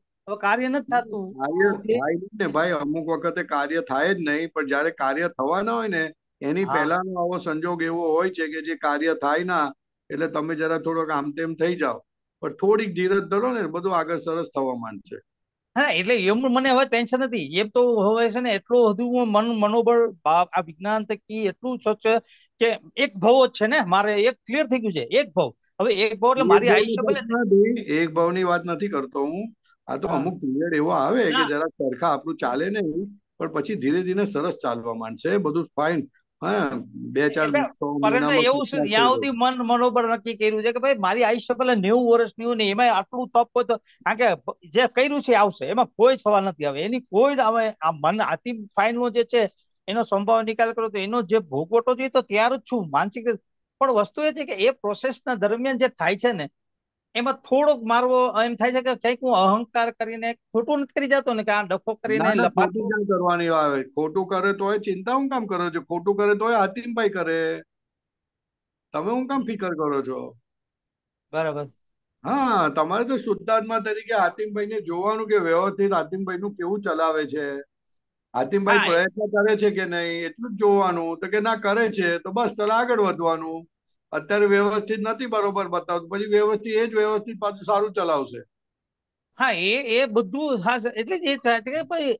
કાર્ય નથી થતું અમુક વખતે કાર્ય થાય જ નહીં પણ જયારે કાર્ય થવાના હોય ને એની પહેલાનો આવો સંજોગ એવો હોય છે કે જે કાર્ય થાય ના એટલે તમે જરા થોડોક આમ તેમ થઈ જાઓ પણ થોડીક ધીરજ ધરો ને બધું આગળ સરસ થવા માંડશે હા એટલે એમ મને હવે ટેન્શન નથી એમ તો હવે છે ને એટલું બધું મન મનોબળ આ વિજ્ઞાન તકી એટલું છે કે એક ભાવ જ છે ને મારે એક ક્લિયર થઈ ગયું છે એક ભવ હવે એક ભાવ એટલે મારી આયુષ્ય ભલે એક ભાવની વાત નથી કરતો હું આ તો અમુક પીરિયડ એવો આવે કે જરા સરખા આપણું ચાલે નહીં પણ પછી ધીરે ધીરે સરસ ચાલવા માંડશે બધું ફાઇન એવું છે ત્યાં સુધી મન મનોબળ નક્કી કર્યું છે કે ભાઈ મારી આયુષ્ય પેલા નેવું વર્ષની હોય ને એમાં આટલું તપ હોય તો કારણ કે જે કર્યું છે આવશે એમાં કોઈ સવાલ નથી આવે એની કોઈ આવે આ મન આતિ ફાઇનનો જે છે એનો સંભાવ નિકાલ કરો તો એનો જે ભોગવટો જોઈએ તો ત્યાર જ છું માનસિક પણ વસ્તુ એ છે કે એ પ્રોસેસના દરમિયાન જે થાય છે ને એમાં થોડોક મારવો એમ થાય છે કે ક્યાંક હું અહંકાર કરીને ખોટું નથી કરી જતો ને કે આ ડખો કરીને કરવાની આવે ખોટું કરે તો ચિંતા હું કામ કરો છો ખોટું કરે તો આતિમભાઈ કરે તમે હું કામ ફિકર કરો છો બરાબર હા તમારે તો શુદ્ધાત્મા તરીકે આતિમભાઈ ને જોવાનું કે વ્યવસ્થિત આતિમભાઈ નું કેવું ચલાવે છે આતિમભાઈ પ્રયત્ન કરે છે કે નહીં એટલું જ જોવાનું તો કે ના કરે છે તો બસ ચાલ આગળ વધવાનું અત્યારે વ્યવસ્થિત નથી બરોબર બતાવતું પછી વ્યવસ્થિત એ જ વ્યવસ્થિત પાછું સારું ચલાવશે હા એ એ બધું હા એટલે એ કે ભાઈ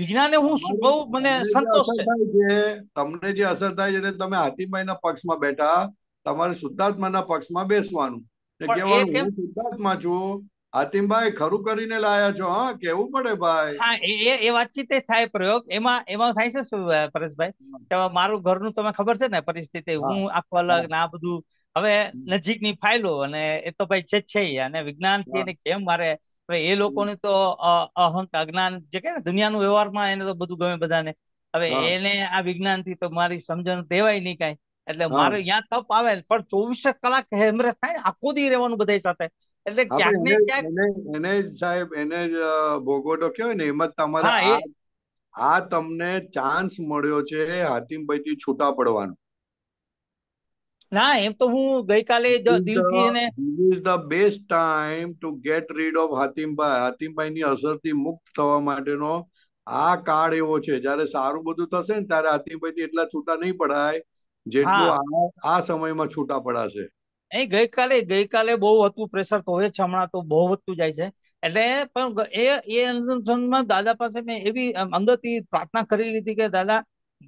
વિજ્ઞાને હું બહુ મને સંતોષ છે તમને જે અસર થાય છે તમે હાથીભાઈના પક્ષમાં બેઠા તમારે શુદ્ધાત્માના પક્ષમાં બેસવાનું કેવાનું હું શુદ્ધાત્મા છું આતિમભાઈ ખરું કરીને લાયા છો હા કેવું પડે ભાઈ હા એ એ વાતચીત થાય પ્રયોગ એમાં એમાં થાય છે શું પરેશભાઈ કે મારું ઘરનું તમે ખબર છે ને પરિસ્થિતિ હું આખો અલગ ના બધું હવે નજીકની ફાઇલો અને એ તો ભાઈ છે છે અને વિજ્ઞાન થી એને કેમ મારે હવે એ લોકોનું તો અહંક અજ્ઞાન જે કે દુનિયાનું વ્યવહારમાં એને તો બધું ગમે બધાને હવે એને આ વિજ્ઞાન થી તો મારી સમજણ દેવાય નહીં કાંઈ એટલે મારે ત્યાં તપ આવે પણ ચોવીસ કલાક હેમરેસ થાય ને આખો દી રહેવાનું બધા સાથે એટલે ક્યાંક ને એને સાહેબ એને ભોગવટો કયો ને એમાં તમારા આ તમને ચાન્સ મળ્યો છે હાતિમભાઈ થી છૂટા પડવાનો ના એમ તો હું ગઈકાલે દિલથી એને is the best time to get rid of Hatimbhai Hatimbhai ની અસરથી મુક્ત થવા માટેનો આ કાળ એવો છે જ્યારે સારું બધું થશે ને ત્યારે હાતિમભાઈ થી એટલા છૂટા નહીં પડાય જેટલું આ સમયમાં છૂટા પડાશે અહીં ગઈકાલે ગઈકાલે બહુ હતું પ્રેશર તો હોય છે હમણાં તો બહુ વધતું જાય છે એટલે પણ એ એ અનુસંધાનમાં દાદા પાસે મેં એવી અંદરથી પ્રાર્થના કરી લીધી કે દાદા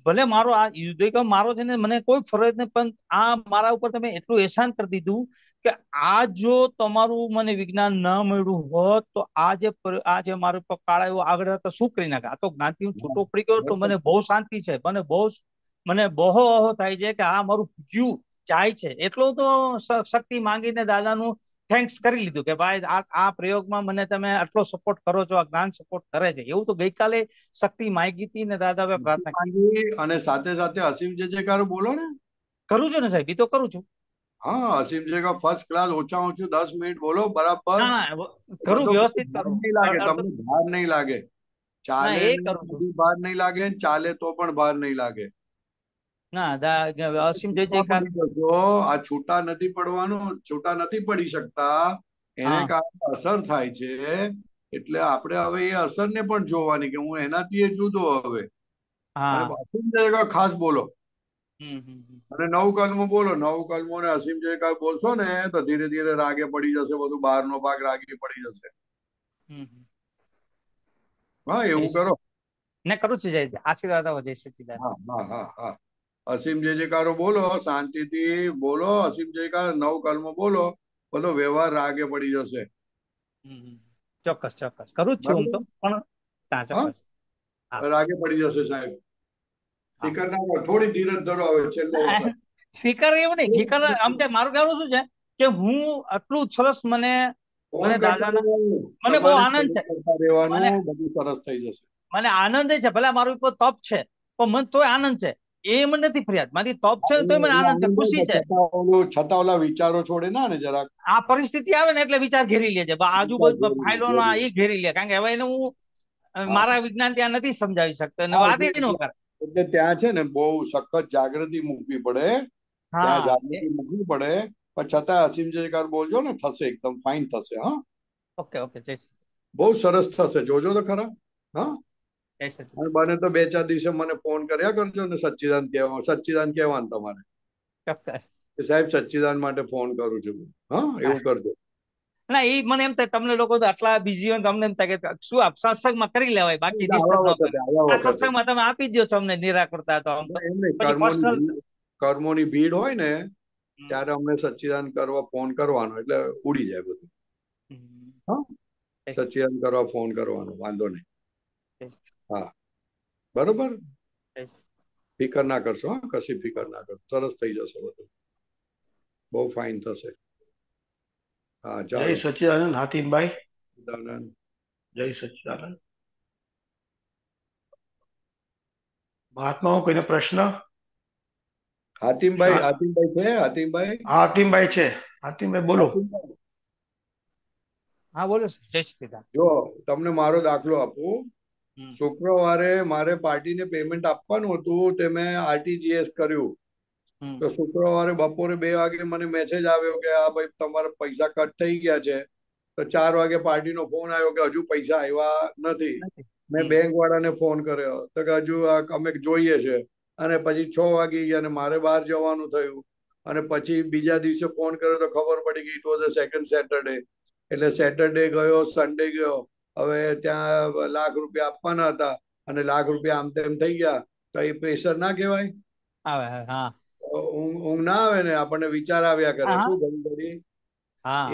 ભલે મારો આ યુદ્ધ મારો છે ને મને કોઈ ફરજ નહીં પણ આ મારા ઉપર તમે એટલું એહસાન કરી દીધું કે આ જો તમારું મને વિજ્ઞાન ન મળ્યું હોત તો આ જે આ જે મારો કાળ એવું આગળ હતા શું કરી નાખે આ તો જ્ઞાનથી હું છૂટો પડી ગયો તો મને બહુ શાંતિ છે મને બહુ મને બહુ અહો થાય છે કે આ મારું પૂજ્યું જાય છે એટલું તો શક્તિ માંગીને દાદાનું થેન્ક્સ કરી લીધું કે ભાઈ આ પ્રયોગમાં મને તમે આટલો સપોર્ટ કરો છો આ જ્ઞાન સપોર્ટ કરે છે એવું તો ગઈકાલે શક્તિ માંગી હતી ને દાદા પ્રાર્થના અને સાથે સાથે અસીમ જેજેકાર બોલો ને કરું છું ને સાહેબ એ તો કરું છું હા અસીમ જેજેકાર ફર્સ્ટ ક્લાસ ઓછા ઓછું દસ મિનિટ બોલો બરાબર કરું વ્યવસ્થિત કરું નહીં લાગે તમને ભાર નહીં લાગે ચાલે ભાર નહીં લાગે ચાલે તો પણ ભાર નહીં લાગે છૂટા નથી પડવાનું છૂટા નથી પડી શકતા એને કારણે અસર થાય છે એટલે આપણે હવે એ અસર ને પણ જોવાની કે હું એનાથી એ જુદો હવે અસીમ જયકાર ખાસ બોલો અને નવ કલમો બોલો નવ કલમો ને અસીમ જયકાર બોલશો ને તો ધીરે ધીરે રાગે પડી જશે બધું બહાર નો ભાગ રાગે પડી જશે હા એવું કરો ને કરું છું જય આશીર્વાદ આવો જય સચિદાન હા હા હા અસીમ જે જયકારો બોલો શાંતિથી બોલો અસીમ જયકાર નવ કર્મ બોલો બધો વ્યવહાર રાગે પડી જશે ચોક્કસ ચોક્કસ કરું જ છું તો પણ રાગે પડી જશે સાહેબ સ્પીકર ના થોડી ધીરજ ધરો આવે છેલ્લો <laughs> સ્પીકર એવું નહીં સ્પીકર આમ તે મારું કહેવાનું શું છે કે હું આટલું સરસ મને મને દાદાના મને બહુ આનંદ છે રહેવાનું બધું સરસ થઈ જશે મને આનંદ છે ભલે મારું તપ છે પણ મને તોય આનંદ છે એ મને નથી ફરિયાદ મારી તપ છે તો મને આનંદ છે ખુશી છે છતાં ઓલા વિચારો છોડે ના ને જરાક આ પરિસ્થિતિ આવે ને એટલે વિચાર ઘેરી લે છે આજુબાજુ ફાઇલો એ ઘેરી લે કારણ કે હવે એને હું મારા વિજ્ઞાન ત્યાં નથી સમજાવી શકતો અને વાત જ ન કરે એટલે ત્યાં છે ને બહુ સખત જાગૃતિ મૂકવી પડે હા જાગૃતિ મૂકવી પડે પણ છતાં અસીમ જયકાર બોલજો ને થશે એકદમ ફાઇન થશે હા ઓકે ઓકે જય બહુ સરસ થશે જોજો તો ખરા હા અને બને તો બે ચાર દિવસે મને ફોન કર્યા કરજો ને સચ્ચિદાન કહેવા સચ્ચિદાન કહેવાનું તમારે સાહેબ સચ્ચિદાન માટે ફોન કરું છું હા એવું કરજો ના એ મને એમ થાય તમને લોકો તો આટલા બિઝી હોય તમને એમ થાય કે શું આપ સત્સંગમાં કરી લેવાય બાકી સત્સંગમાં તમે આપી દો છો અમને નિરાકરતા તો કર્મોની ભીડ હોય ને ત્યારે અમને સચ્ચિદાન કરવા ફોન કરવાનો એટલે ઉડી જાય બધું હા સચ્ચિદાન કરવા ફોન કરવાનો વાંધો નહીં હા બરોબર ફિકર ના કરશો હા કશી ફિકર ના કરશો સરસ થઈ જશે બધું બહુ ફાઇન થશે હા જય સચિદાનંદ હાતિમભાઈ સચિદાનંદ જય સચિદાનંદ મહાત્માઓ કોઈને પ્રશ્ન હાતિમભાઈ હાતિમભાઈ છે હાતિમભાઈ હાતિમભાઈ છે હાતિમભાઈ બોલો હા બોલો જય સચિદાનંદ જો તમને મારો દાખલો આપું શુક્રવારે મારે પાર્ટીને પેમેન્ટ આપવાનું હતું તે મેં આરટીજીએસ કર્યું તો શુક્રવારે બપોરે બે વાગે મને મેસેજ આવ્યો કે આ ભાઈ તમારા પૈસા કટ થઈ ગયા છે તો ચાર વાગે પાર્ટીનો ફોન આવ્યો કે હજુ પૈસા આવ્યા નથી મેં બેંક વાળાને ફોન કર્યો તો કે હજુ અમે જોઈએ છે અને પછી છ વાગી ગયા અને મારે બહાર જવાનું થયું અને પછી બીજા દિવસે ફોન કર્યો તો ખબર પડી ગઈ it was a second Saturday એટલે સેટરડે ગયો સન્ડે ગયો હવે ત્યાં લાખ રૂપિયા આપવાના હતા અને લાખ રૂપિયા આમ તેમ થઈ ગયા તો એ પ્રેશર ના કહેવાય આવે ઊંઘ ના આવે ને આપણને વિચાર આવ્યા કરે શું ઘડી ઘડી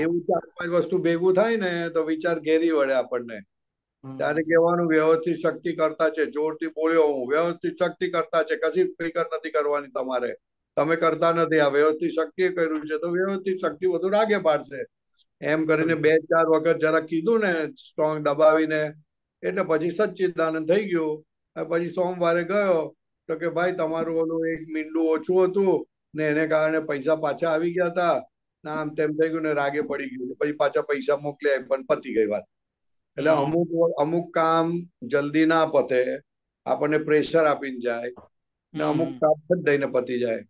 એવું ચાર પાંચ વસ્તુ ભેગું થાય ને તો વિચાર ઘેરી વળે આપણને ત્યારે કહેવાનું વ્યવસ્થિત શક્તિ કરતા છે જોરથી બોલ્યો હું વ્યવસ્થિત શક્તિ કરતા છે કશી ફિકર નથી કરવાની તમારે તમે કરતા નથી આ વ્યવસ્થિત શક્તિએ કર્યું છે તો વ્યવસ્થિત શક્તિ વધુ રાગે પાડશે એમ કરીને બે ચાર વખત જરા કીધું ને સ્ટ્રોંગ દબાવીને એટલે પછી સચ્ચિદાનંદ થઈ ગયું પછી સોમવારે ગયો તો કે ભાઈ તમારું ઓલું એક મીંડું ઓછું હતું ને એને કારણે પૈસા પાછા આવી ગયા હતા ના આમ તેમ થઈ ગયું ને રાગે પડી ગયું પછી પાછા પૈસા મોકલ્યા પણ પતી ગઈ વાત એટલે અમુક અમુક કામ જલ્દી ના પતે આપણને પ્રેશર આપીને જાય ને અમુક કામ દઈને પતી જાય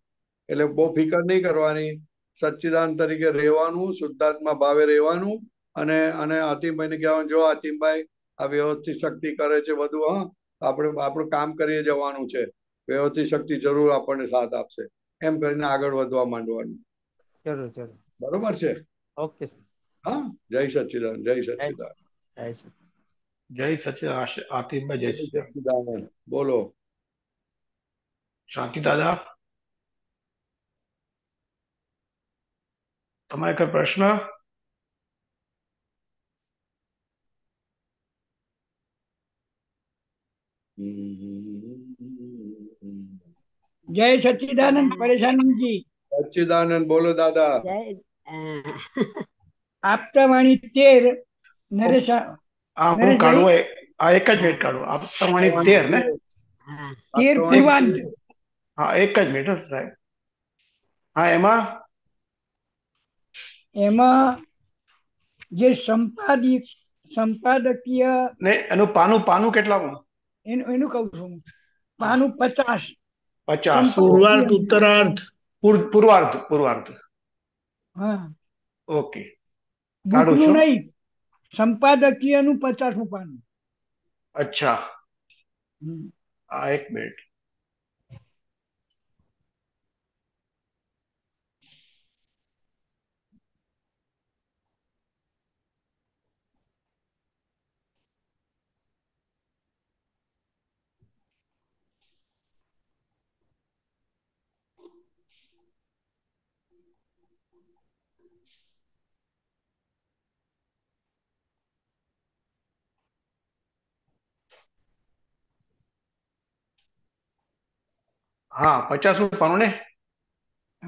એટલે બહુ ફિકર નહીં કરવાની સચ્ચિદાન તરીકે રહેવાનું શુદ્ધાત્મા ભાવે રહેવાનું અને અને અતિમભાઈને કહેવાનું જો અતિમભાઈ આ વ્યવસ્થિત શક્તિ કરે છે બધું હા આપણે આપણું કામ કરીએ જવાનું છે વ્યવસ્થિત શક્તિ જરૂર આપણને સાથ આપશે એમ કરીને આગળ વધવા માંડવાનું બરોબર છે ઓકે હા જય સચ્ચિદાન જય સચ્ચિદાન જય સચ્ચિદાન આતિમભાઈ જય સચ્ચિદાન બોલો શાંતિ દાદા તમારે કોઈ પ્રશ્ન જય સચ્ચિદાનંદ પરેશાનંદજી સચ્ચિદાનંદ બોલો દાદા આપતા વાણી તેર નરેશ આ હું કાઢું આ એક જ મિનિટ કાઢું આપતા વાણી તેર ને તેર હા એક જ મિનિટ સાહેબ હા એમાં એમાં જે સંપાદિત સંપાદકીય એનું પાનું પાનું કેટલામાં એનું એનું કહું છું પાનું પચાસ પચાસ પૂર્વાર્ધ ઉત્તરાર્ધ પૂર્વાર્ધ પૂર્વાર્ધ હા ઓકે બુકનું નહીં સંપાદકીયનું પચાસમું પાનું અચ્છા આ એક મિનિટ હા પચાસ પાનું ને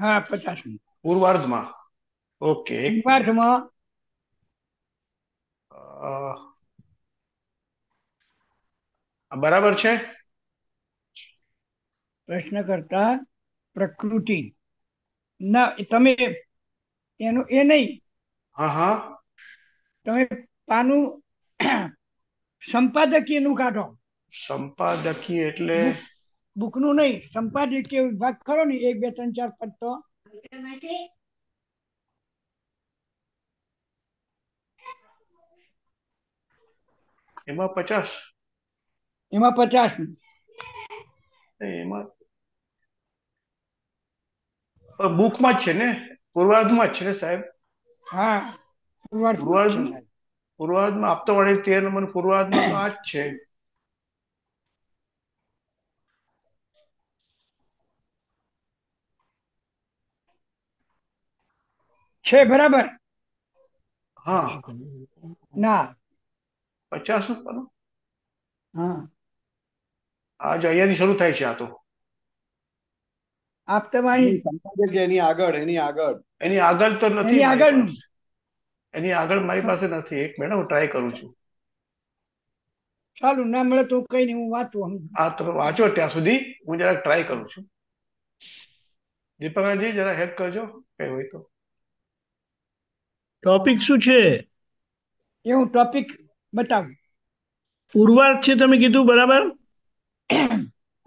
હા પચાસ પૂર્વાર્ધમાં ઓકે પૂર્વાર્ધમાં બરાબર છે પ્રશ્ન કરતા પ્રકૃતિ ના તમે એનું એ નહી હા હા તમે પાનું સંપાદકીયનું કાઢો સંપાદકીય એટલે બુકનું નહીં સંપાદકીય વિભાગ ખરો ને એક બે ત્રણ ચાર પદ તો એમાં પચાસ એમાં પચાસ એમાં બુકમાં જ છે ને પૂર્વાર્ધમાં જ છે ને સાહેબ હા પૂર્વાર્ધ પૂર્વાર્ધમાં આપતો વાળી તેર નંબર પૂર્વાર્ધમાં આ જ છે છે બરાબર હા ના પચાસ ઉપરનો હા આજ અહીંયાથી શરૂ થાય છે આ તો આપ તમારી એની આગળ એની આગળ એની આગળ તો નથી આગળ એની આગળ મારી પાસે નથી એક મેડમ હું ટ્રાય કરું છું ચાલુ ના મળે તો કઈ નહીં હું વાંચું આ તમે વાંચો ત્યાં સુધી હું જરાક ટ્રાય કરું છું દીપકાજી જરા હેલ્પ કરજો કઈ હોય તો ટોપિક શું છે એ હું ટોપિક બતાવું પૂર્વાર્થ છે તમે કીધું બરાબર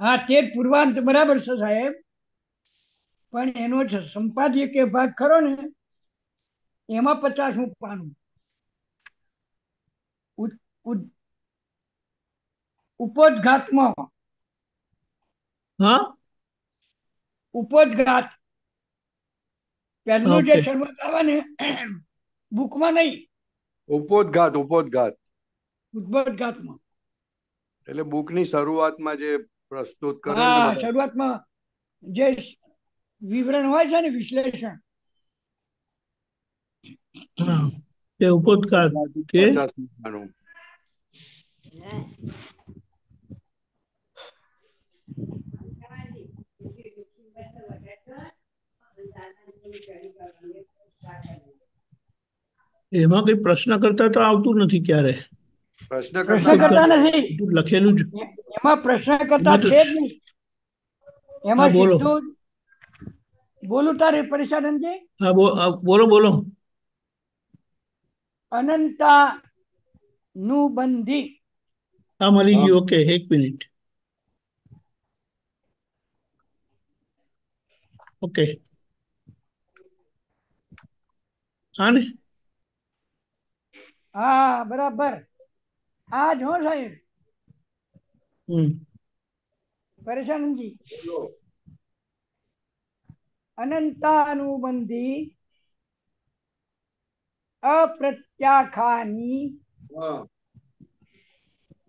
હા તે પૂર્વાર્થ બરાબર છે સાહેબ પણ એનો છે સંપાદકીય ભાગ ખરો ને એમાં પચાસમું પાનું ઉપોદઘાતમાં હા ઉપોદઘાત પહેલું જે શરૂઆત આવે ને બુકમાં નહીં ઉપોદઘાત ઉપોદઘાત ઉપોદઘાતમાં એટલે બુકની શરૂઆતમાં જે પ્રસ્તુત કરે શરૂઆતમાં જે વિવરણ હોય છે ને વિશ્લેષણ કે ઉપોદઘાત કે Thank you. એમાં કઈ પ્રશ્ન કરતા તો આવતું નથી ક્યારે કરતા લખેલું જ એમાં પ્રશ્ન કરતા છે જ નહીં એમાં બોલો બોલું તારે પરેશાનંદજી હા બોલો બોલો અનંતા નું બંધી હા મળી ગયું ઓકે એક મિનિટ ઓકે હા ને હા બરાબર આજ હો સાહેબ પરેશાનંદજી અનંતાનુબંધી अप्रत्याखानी हाँ।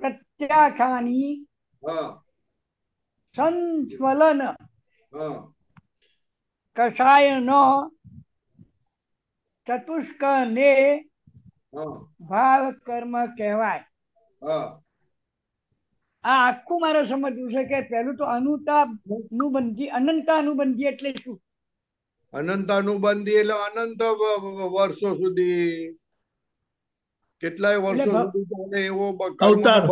प्रत्याखानी हाँ। संज्वलन हाँ। कषायन चतुष्क ने ભાવ કર્મ કહેવાય આ આખું મારે સમજવું છે કે પેલું તો અનુતા નુબંધી અનંતા અનુબંધી એટલે શું અનંત અનુબંધી એટલે અનંત વર્ષો સુધી કેટલાય વર્ષો સુધી એવો અવતાર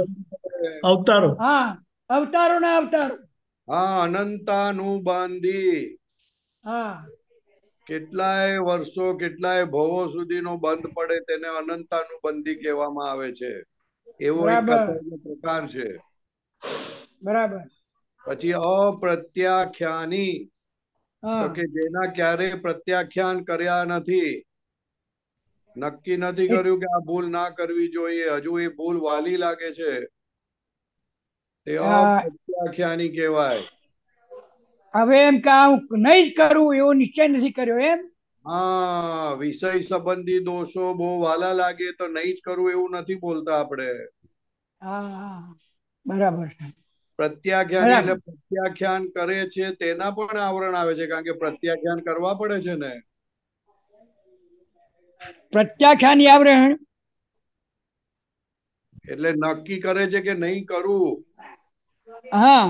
અવતારો હા અવતારો ના અવતારો હા અનંતાનુબંધી હા કેટલાય વર્ષો કેટલાય ભવો સુધીનો બંધ પડે તેને અનંતાનું બંધી કહેવામાં આવે છે એવો પ્રકાર છે બરાબર પછી અપ્રત્યાખ્યાની કે જેના ક્યારે પ્રત્યાખ્યાન કર્યા નથી નક્કી નથી કર્યું કે આ ભૂલ ના કરવી જોઈએ હજુ એ ભૂલ વાલી લાગે છે તે અપ્રત્યાખ્યાની કહેવાય હવે એમ કે હું નહીં કરું એવો નિશ્ચય નથી કર્યો એમ હા વિષય સંબંધી દોષો બહુ વાલા લાગે તો નહીં જ કરું એવું નથી બોલતા આપણે હા બરાબર પ્રત્યાખ્યાન એટલે પ્રત્યાખ્યાન કરે છે તેના પણ આવરણ આવે છે કારણ કે પ્રત્યાખ્યાન કરવા પડે છે ને પ્રત્યાખ્યાન આવરણ એટલે નક્કી કરે છે કે નહીં કરું હા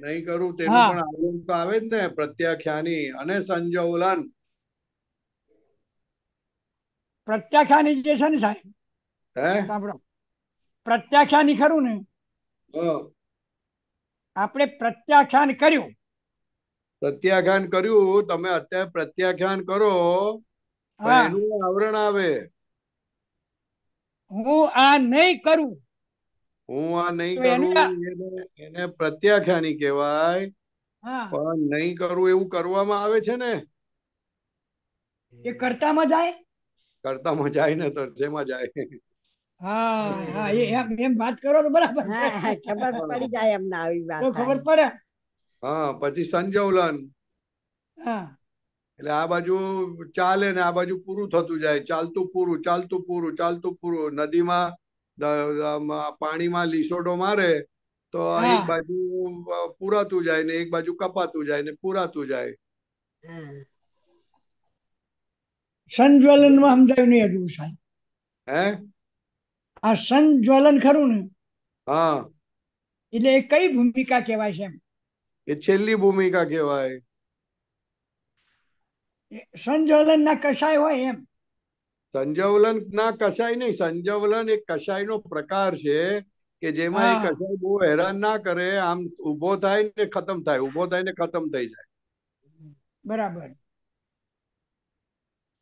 નહીં કરું તેનું પણ આવરણ તો આવે જ ને પ્રત્યાખ્યાની અને સંજોલન પ્રત્યાખ્યાની જે છે ને સાહેબ હે સાંભળો પ્રત્યાખ્યાની ખરું ને આપણે પ્રત્યાખ્યાન કર્યું પ્રત્યાખ્યાન કર્યું તમે અત્યારે પ્રત્યાખ્યાન કરો એનું આવરણ આવે હું આ નહીં કરું હું આ નહીં કરું એને પ્રત્યાખ્યાની કહેવાય પણ નહીં કરું એવું કરવામાં આવે છે ને એ કરતામાં જાય કરતામાં જાય ને તો જેમાં જાય બરાબર પડે હા પછી સંજોલન હા એટલે આ બાજુ ચાલે ને આ બાજુ પૂરું થતું જાય ચાલતું પૂરું ચાલતું પૂરું ચાલતું પૂરું નદીમાં પાણીમાં લીસોડો મારે તો એક બાજુ પૂરાતું જાય ને એક બાજુ કપાતું જાય ને પૂરાતું જાય સંજ્વલનમાં સમજાયું નહીં હજુ સાહેબ હે આ સંજ્વલન ખરું ને હા એટલે એ કઈ ભૂમિકા કહેવાય છે એ છેલ્લી ભૂમિકા કહેવાય સંજ્વલન ના કશાય હોય એમ સંજવલન ના કસાય નહીં સંજવલન એક કસાયનો પ્રકાર છે કે જેમાં એ કસાય બહુ હેરાન ના કરે આમ ઉભો થાય ને ખતમ થાય ઉભો થાય ને ખતમ થઈ જાય બરાબર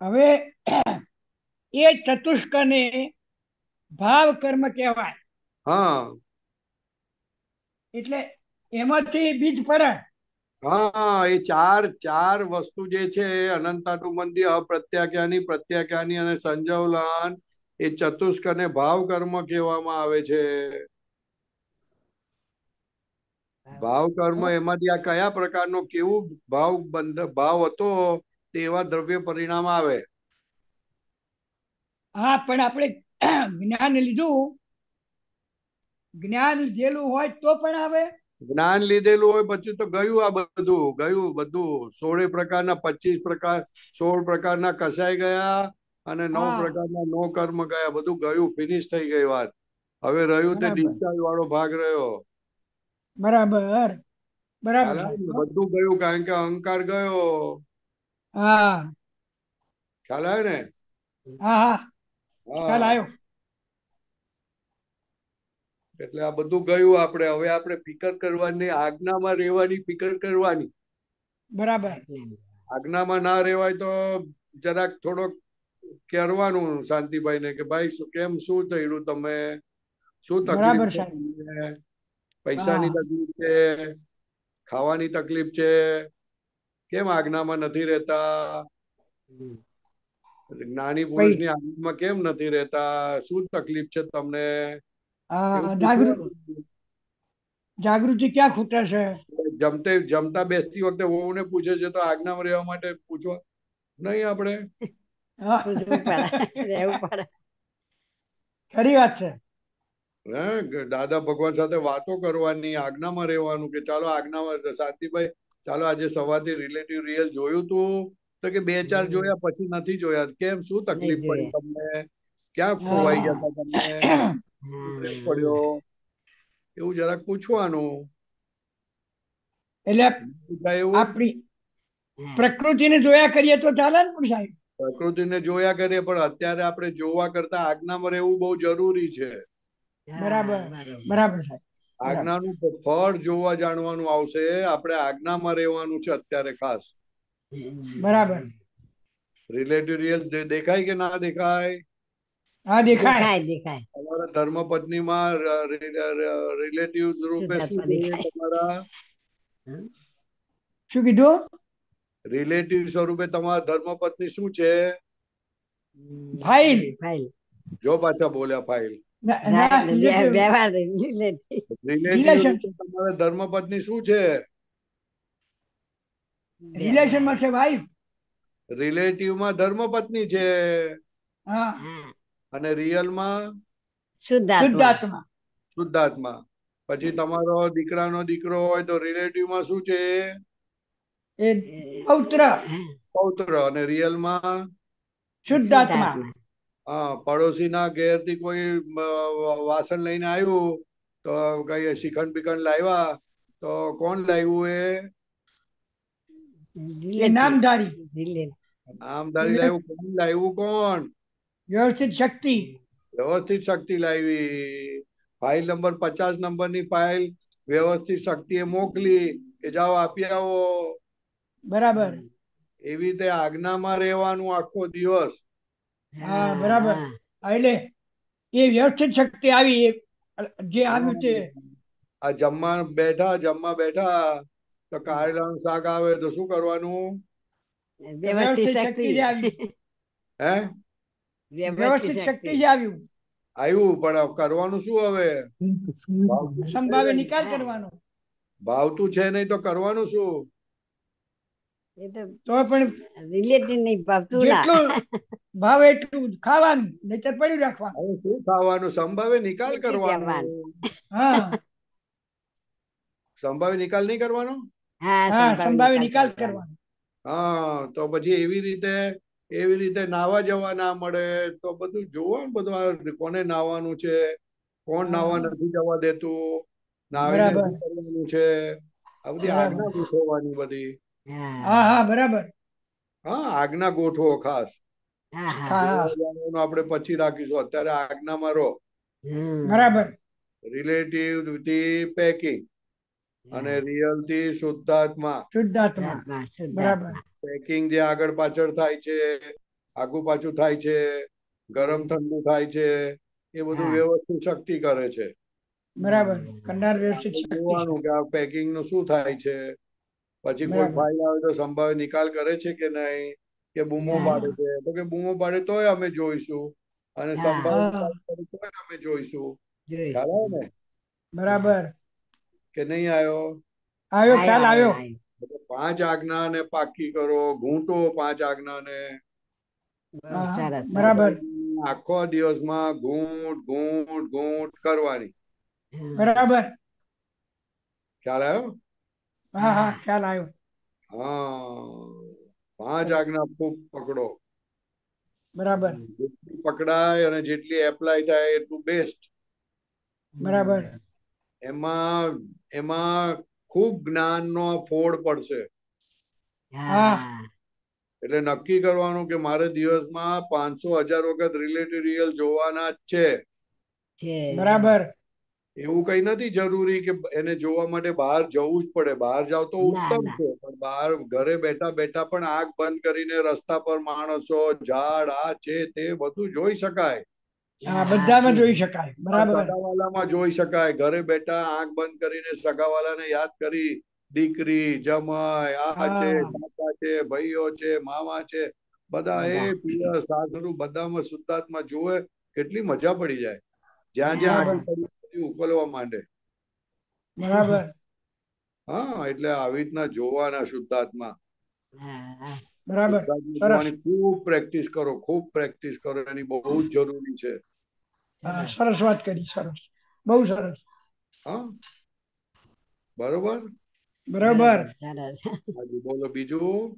હવે એ ચતુષ્કને ભાવ કર્મ કહેવાય હા એટલે એમાંથી બીજ પરણ હા એ ચાર ચાર વસ્તુ જે છે અનંતાનું મંદિર અપ્રત્યાખ્યાની પ્રત્યાખ્યાની અને સંજવલન એ ચતુષ્કને ભાવ કર્મ કહેવામાં આવે છે ભાવ કર્મ એમાંથી આ કયા પ્રકારનો કેવું ભાવ બંધ ભાવ હતો તેવા દ્રવ્ય પરિણામ આવે હા પણ આપણે જ્ઞાન લીધું જ્ઞાન લીધેલું હોય તો પણ આવે જ્ઞાન લીધેલું હોય પછી તો ગયું આ બધું ગયું બધું સોળે પ્રકારના પચીસ પ્રકાર સોળ પ્રકારના કસાઈ ગયા અને નવ પ્રકારના નો કર્મ ગયા બધું ગયું ફિનિશ થઈ ગઈ વાત હવે રહ્યું તે ડિસ્ચાર્જ વાળો ભાગ રહ્યો બરાબર બરાબર બધું ગયું કારણ કે અહંકાર ગયો હા ખ્યાલ આવ્યો ને હા હા ખ્યાલ આવ્યો એટલે આ બધું ગયું આપણે હવે આપણે ફિકર કરવાની આજ્ઞામાં રહેવાની ફિકર કરવાની બરાબર આજ્ઞામાં ના રહેવાય તો જરાક થોડોક કહેવાનું શાંતિભાઈ ને કે ભાઈ કેમ શું થયેલું તમે શું તકલીફ પૈસાની તકલીફ છે ખાવાની તકલીફ છે કેમ આજ્ઞામાં નથી રહેતા જ્ઞાની પુરુષની આજ્ઞામાં કેમ નથી રહેતા શું તકલીફ છે તમને જાગૃતિ ક્યાં ખૂટે છે જમતે જમતા બેસતી વખતે વહુને પૂછે છે તો આજ્ઞામાં રહેવા માટે પૂછવા નહીં આપણે ખરી વાત છે હે દાદા ભગવાન સાથે વાતો કરવાની આજ્ઞામાં રહેવાનું કે ચાલો આજ્ઞામાં શાંતિભાઈ ચાલો આજે સવારથી રિલેટિવ રિયલ જોયું તું તો કે બે ચાર જોયા પછી નથી જોયા કેમ શું તકલીફ પડી તમને ક્યાં ખોવાઈ ગયા <coughs> તમને પડ્યો એવું જરાક પૂછવાનું એટલે પ્રકૃતિને જોયા કરીએ તો ચાલે ને સાહેબ પ્રકૃતિને જોયા કરીએ પણ અત્યારે આપણે જોવા કરતા આજ્ઞામાં રહેવું બહુ જરૂરી છે બરાબર બરાબર સાહેબ આજ્ઞાનું ફળ જોવા જાણવાનું આવશે આપણે આજ્ઞામાં રહેવાનું છે અત્યારે ખાસ બરાબર રિલેટિવ રિયલ દેખાય કે ના દેખાય તમારા ધર્મપત્ની રિલેટિવ રૂપે શું તમારા શું કીધું રિલેટિવ સ્વરૂપે તમારા ધર્મપત્ની શું છે ફાઇલ ફાઇલ જો પાછા બોલ્યા ફાઇલ તમારા ધર્મપત્ની શું છે રિલેશન માં છે વાઈફ રિલેટિવ માં ધર્મપત્ની છે હા અને રિયલમાં શુદ્ધાત્મા શુદ્ધાત્મા પછી તમારો દીકરાનો દીકરો હોય તો રિલેટિવમાં શું છે પૌત્ર પૌત્ર અને રિયલમાં શુદ્ધાત્મા હા પડોશીના ઘેરથી કોઈ વાસણ લઈને આવ્યું તો કઈ શિખંડ બિખંડ લાવ્યા તો કોણ લાવ્યું એ નામધારી નામધારી લાવ્યું કોણ લાવ્યું કોણ વ્યવસ્થિત શક્તિ વ્યવસ્થિત શક્તિ લાવી ફાઇલ નંબર પચાસ નંબર ની ફાઇલ વ્યવસ્થિત શક્તિ એ મોકલી કે જાઓ આપી આવો બરાબર એવી રીતે આજ્ઞામાં રહેવાનું આખો દિવસ હા બરાબર એટલે એ વ્યવસ્થિત શક્તિ આવી જે આવ્યું છે આ જમવા બેઠા જમવા બેઠા તો કારેલાનું શાક આવે તો શું કરવાનું વ્યવસ્થિત શક્તિ હે વ્યવસ્થિત શક્તિ જ આવ્યું આવ્યું પણ કરવાનું શું હવે સંભાવે નિકાલ કરવાનો ભાવતું છે નહીં તો કરવાનું શું તો પણ રિલેટિવ નહીં ભાવતું ભાવ એટલું ખાવાનું નહીતર પડી રાખવાનું શું ખાવાનું સંભાવે નિકાલ કરવાનો હા સંભાવે નિકાલ નહીં કરવાનો હા સંભાવે નિકાલ કરવાનો હા તો પછી એવી રીતે એવી રીતે નાવા જવા ના મળે તો બધું જોવાનું બધું કોને નાવાનું છે કોણ નાવા નથી જવા દેતું નાવીને કરવાનું છે આ બધી આજ્ઞા ગોઠવવાની બધી હા હા બરાબર હા આજ્ઞા ગોઠવો ખાસ આપણે પછી રાખીશું અત્યારે આજ્ઞામાં રહો બરાબર રિલેટિવ થી પેકિંગ અને રિયલ થી શુદ્ધાત્મા શુદ્ધાત્મા બરાબર પેકિંગ જે આગળ પાછળ થાય છે આગું પાછું થાય છે ગરમ ઠંડુ થાય છે એ બધું વ્યવસ્થિત શક્તિ કરે છે બરાબર કંડાર વ્યવસ્થિત જોવાનું કે આ પેકિંગ નું શું થાય છે પછી કોઈ ફાઇલ આવે તો સંભાવે નિકાલ કરે છે કે નહીં કે બૂમો પાડે છે તો કે બૂમો પાડે તોય અમે જોઈશું અને સંભાવે તોય અમે જોઈશું ખ્યાલ ને બરાબર કે નહીં આવ્યો આવ્યો ખ્યાલ આવ્યો પાંચ આજ્ઞા ને પાકી કરો ઘૂંટો પાંચ આજ્ઞા ને બરાબર આખો દિવસમાં ઘૂંટ ઘૂંટ ઘૂંટ કરવાની બરાબર ખ્યાલ આવ્યો હા હા ખ્યાલ આવ્યો હા પાંચ આજ્ઞા ખૂબ પકડો બરાબર પકડાય અને જેટલી એપ્લાય થાય એટલું બેસ્ટ બરાબર એમાં એમાં ખૂબ જ્ઞાનનો ફોડ પડશે એટલે નક્કી કરવાનું કે મારે દિવસમાં પાંચસો હજાર વખત રિયલ જોવાના જ છે બરાબર એવું કઈ નથી જરૂરી કે એને જોવા માટે બહાર જવું જ પડે બહાર જાવ તો ઉત્તમ છે પણ બહાર ઘરે બેઠા બેઠા પણ આંખ બંધ કરીને રસ્તા પર માણસો ઝાડ આ છે તે બધું જોઈ શકાય બધામાં જોઈ શકાય બરાબર સગાવાલામાં જોઈ શકાય ઘરે બેઠા આંખ બંધ કરીને સગાવાલાને યાદ કરી દીકરી જમાય આ છે કાકા છે ભાઈઓ છે મામા છે બધા એ પિયર સાસરુ બધામાં શુદ્ધાત્મા જોવે કેટલી મજા પડી જાય જ્યાં જ્યાં ઉકલવા માંડે બરાબર હા એટલે આવી રીતના જોવાના શુદ્ધાત્મા બરાબર ખૂબ પ્રેક્ટિસ કરો ખૂબ પ્રેક્ટિસ કરો એની બહુ જ જરૂરી છે સરસ વાત કરી સરસ બહુ સરસ હા બરોબર બરાબર બોલો બીજું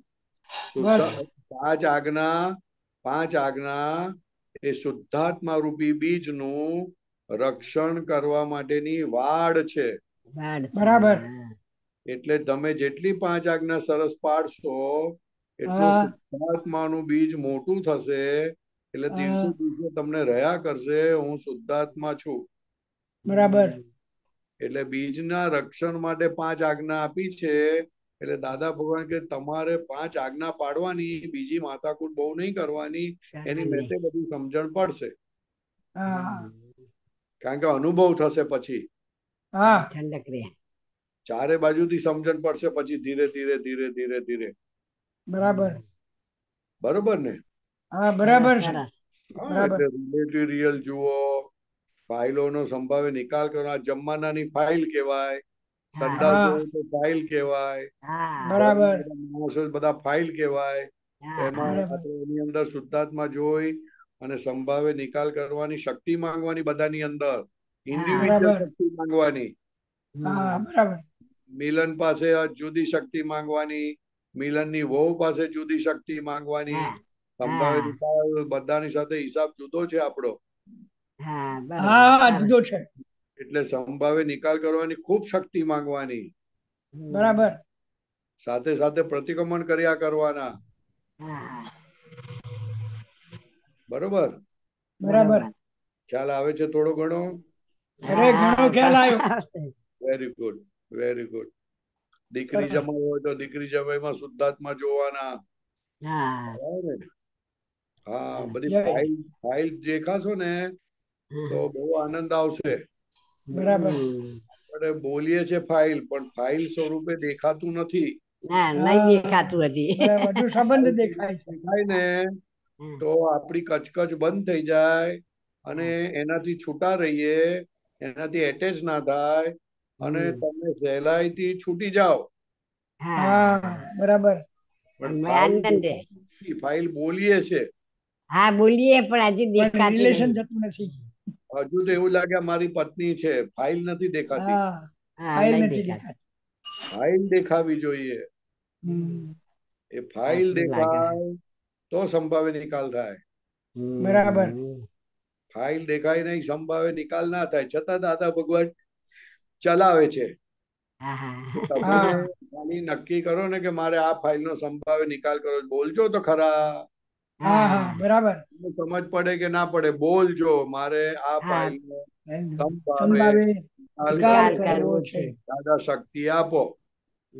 પાંચ આજ્ઞા પાંચ આજ્ઞા એ શુદ્ધાત્મા રૂપી બીજ નું રક્ષણ કરવા માટેની વાડ છે બરાબર એટલે તમે જેટલી પાંચ આજ્ઞા સરસ પાડશો એટલું શુદ્ધાત્માનું બીજ મોટું થશે એટલે દિવસે દિવસે તમને રહ્યા કરશે હું શુદ્ધાત્મા છું બરાબર એટલે બીજના રક્ષણ માટે પાંચ આજ્ઞા આપી છે એટલે દાદા ભગવાન કે તમારે પાંચ આજ્ઞા પાડવાની બીજી માતાકૂટ બહુ નહીં કરવાની એની મેં બધું સમજણ પડશે કારણ કે અનુભવ થશે પછી ચારે બાજુથી સમજણ પડશે પછી ધીરે ધીરે ધીરે ધીરે ધીરે બરાબર બરોબર ને હા બરાબર છે રિલેટિરિયલ જુઓ ફાઇલોનો સંભાવે નિકાલ કરો આ જમાનાની ફાઇલ કહેવાય સંડાસ તો ફાઇલ કહેવાય બરાબર માણસો બધા ફાઇલ કહેવાય એમાં એની અંદર શુદ્ધાત્મા જોઈ અને સંભાવે નિકાલ કરવાની શક્તિ માંગવાની બધાની અંદર ઇન્ડિવિડ્યુઅલ શક્તિ માંગવાની મિલન પાસે જુદી શક્તિ માંગવાની મિલનની વહુ પાસે જુદી શક્તિ માંગવાની બધાની સાથે હિસાબ જુદો છે આપણો છે એટલે સંભાવે નિકાલ કરવાની ખૂબ શક્તિ માંગવાની બરાબર સાથે સાથે પ્રતિક્રમણ કર્યા કરવાના બરોબર બરાબર ખ્યાલ આવે છે થોડો ઘણો વેરી ગુડ વેરી ગુડ દીકરી જમાઈ હોય તો દીકરી જમાઈમાં શુદ્ધાત્મા જોવાના હા બધી ફાઇલ ફાઇલ દેખાશો ને તો બહુ આનંદ આવશે બરાબર આપણે બોલીએ છે ફાઇલ પણ ફાઇલ સ્વરૂપે દેખાતું નથી તો આપણી કચકચ બંધ થઈ જાય અને એનાથી છૂટા રહીએ એનાથી એટેચ ના થાય અને તમે સહેલાઈથી છૂટી જાઓ બરાબર પણ ફાઇલ બોલીએ છે હા બોલીએ પણ હજી દેખાતી રિલેશન જતું નથી હજુ તો એવું લાગે મારી પત્ની છે ફાઇલ નથી દેખાતી ફાઇલ નથી દેખાતી ફાઇલ દેખાવી જોઈએ એ ફાઇલ દેખાય તો સંભાવે નિકાલ થાય બરાબર ફાઇલ દેખાય નહીં સંભાવે નિકાલ ના થાય છતાં દાદા ભગવાન ચલાવે છે નક્કી કરો ને કે મારે આ ફાઇલ નો સંભાવે નિકાલ કરો બોલજો તો ખરા બરાબર સમજ પડે કે ના પડે બોલજો મારે આ ફાઇલ નો સંભાવે દાદા શક્તિ આપો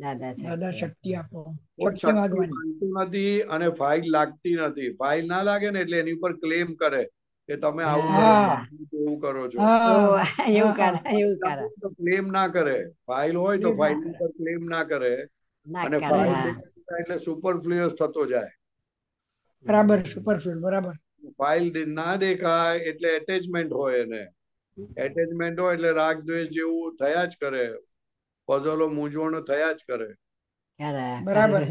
દાદા શક્તિ આપો શક્તિ માંગવાની નથી અને ફાઇલ લાગતી નથી ફાઇલ ના લાગે ને એટલે એની ઉપર ક્લેમ કરે કે તમે આવું એવું કરો છો ક્લેમ ના કરે ફાઇલ હોય તો ફાઇલ ઉપર ક્લેમ ના કરે અને ફાઇલ એટલે સુપરફ્લુઅસ થતો જાય બરાબર સુપરફ્લુઅસ બરાબર ફાઇલ ના દેખાય એટલે એટેચમેન્ટ હોય એને એટેચમેન્ટ હોય એટલે રાગ દ્વેષ જેવું થયા જ કરે પઝલો મૂંઝવણો થયા જ કરે બરાબર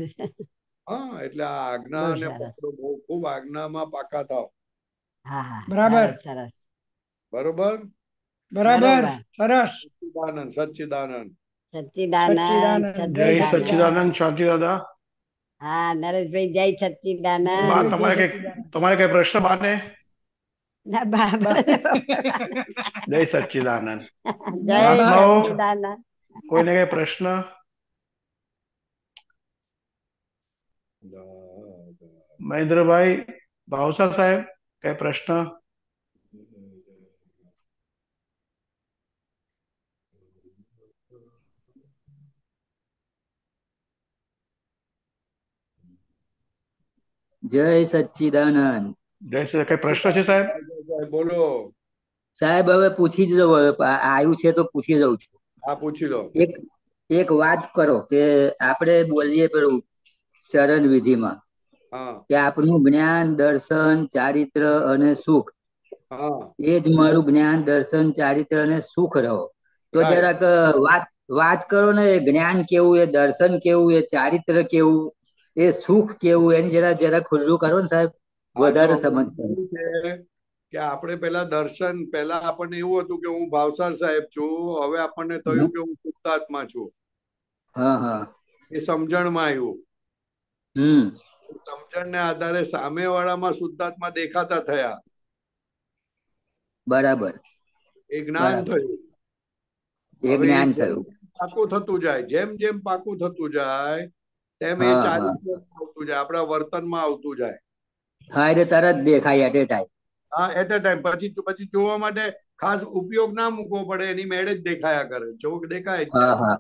હા એટલે આ આજ્ઞા અને પકડો બહુ ખૂબ આજ્ઞામાં પાકા થાવ बराबर बराबर बराबर सरस सच्चिदानंद सच्चिदानंद सच्चिदानंद जय सच्चिदानंद शांति दादा हाँ नरेश भाई जय सच्चिदानंद तुम्हारे के प्रश्न बाने ना जय सच्चिदानंद जय सच्चिदानंद कोई नहीं प्रश्न महेंद्र भाई भावसा साहेब काय प्रश्न જય સચ્ચિદાનંદ જય કઈ પ્રશ્ન છે સાહેબ બોલો સાહેબ હવે પૂછી જ જવું હવે આવ્યું છે તો પૂછી જઉં છું હા પૂછી લો એક એક વાત કરો કે આપણે બોલીએ પેલું ચરણ વિધિમાં કે આપણું જ્ઞાન દર્શન ચારિત્ર અને સુખ એ જ મારું જ્ઞાન દર્શન ચારિત્ર અને સુખ રહો તો જરાક વાત વાત કરો ને જ્ઞાન કેવું એ દર્શન કેવું એ ચારિત્ર કેવું એ સુખ કેવું એની જરા જરા ખુલ્લું કરો ને સાહેબ વધારે સમજ પડે કે આપણે પેલા દર્શન પેલા આપણને એવું હતું કે હું ભાવસાર સાહેબ છું હવે આપણને થયું કે હું શુદ્ધાત્મા છું હા હા એ સમજણમાં આવ્યું હમ સમજણ સમજણને આધારે સામે વાળામાં શુદ્ધાત્મા દેખાતા થયા બરાબર એ જ્ઞાન થયું એ જ્ઞાન થયું પાકું થતું જાય જેમ જેમ પાકું થતું જાય તેમ એ ચાલુ આવતું જાય આપણા વર્તનમાં આવતું જાય હા એટલે તરત દેખાય એટ એ ટાઈમ હા એટ એ ટાઈમ પછી પછી જોવા માટે ખાસ ઉપયોગ ના મૂકવો પડે એની મેળે જ દેખાયા કરે જો દેખાય હા હા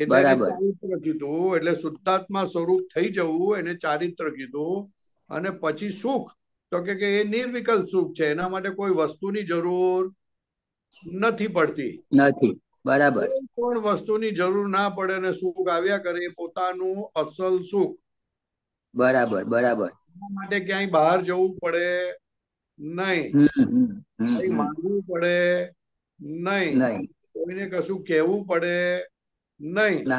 બરાબર એટલે શુદ્ધાત્મા સ્વરૂપ થઈ જવું એને ચારિત્ર કીધું અને પછી સુખ તો કે એ નિર્વિકલ્પ સુખ છે એના માટે કોઈ વસ્તુની જરૂર નથી પડતી નથી બરાબર કોણ વસ્તુની જરૂર ના પડે ને સુખ આવ્યા કરે પોતાનું અસલ સુખ બરાબર બરાબર માટે ક્યાંય બહાર જવું પડે નહીં માંગવું પડે નહીં કોઈને કશું કહેવું પડે નહીં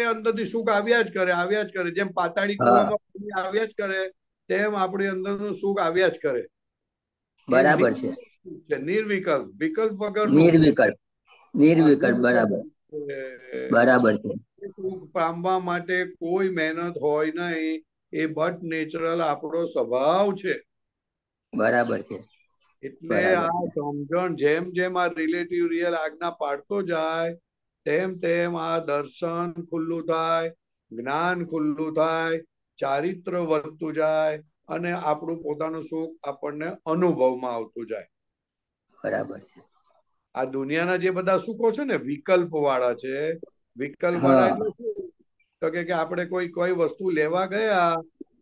એ અંદર થી સુખ આવ્યા જ કરે આવ્યા જ કરે જેમ પાતાળી કુવામાં આવ્યા જ કરે તેમ આપણી અંદરનું સુખ આવ્યા જ કરે બરાબર છે નિર્વિકલ્પ વિકલ્પ વગર નિર્વિકલ્પ નિર્વિકલ્પ બરાબર બરાબર છે સુખ પામવા માટે કોઈ મહેનત હોય નહીં એ બટ નેચરલ આપણો સ્વભાવ છે બરાબર છે એટલે આ સમજણ જેમ જેમ આ રિલેટિવ રિયલ આજ્ઞા પાડતો જાય તેમ તેમ આ દર્શન ખુલ્લું થાય જ્ઞાન ખુલ્લું થાય ચારિત્ર વધતું જાય અને આપણું પોતાનું સુખ આપણને અનુભવમાં આવતું જાય બરાબર છે આ દુનિયાના જે બધા સુખો છે ને વિકલ્પ વાળા છે વિકલ્પ વાળા તો કે આપણે કોઈ કોઈ વસ્તુ લેવા ગયા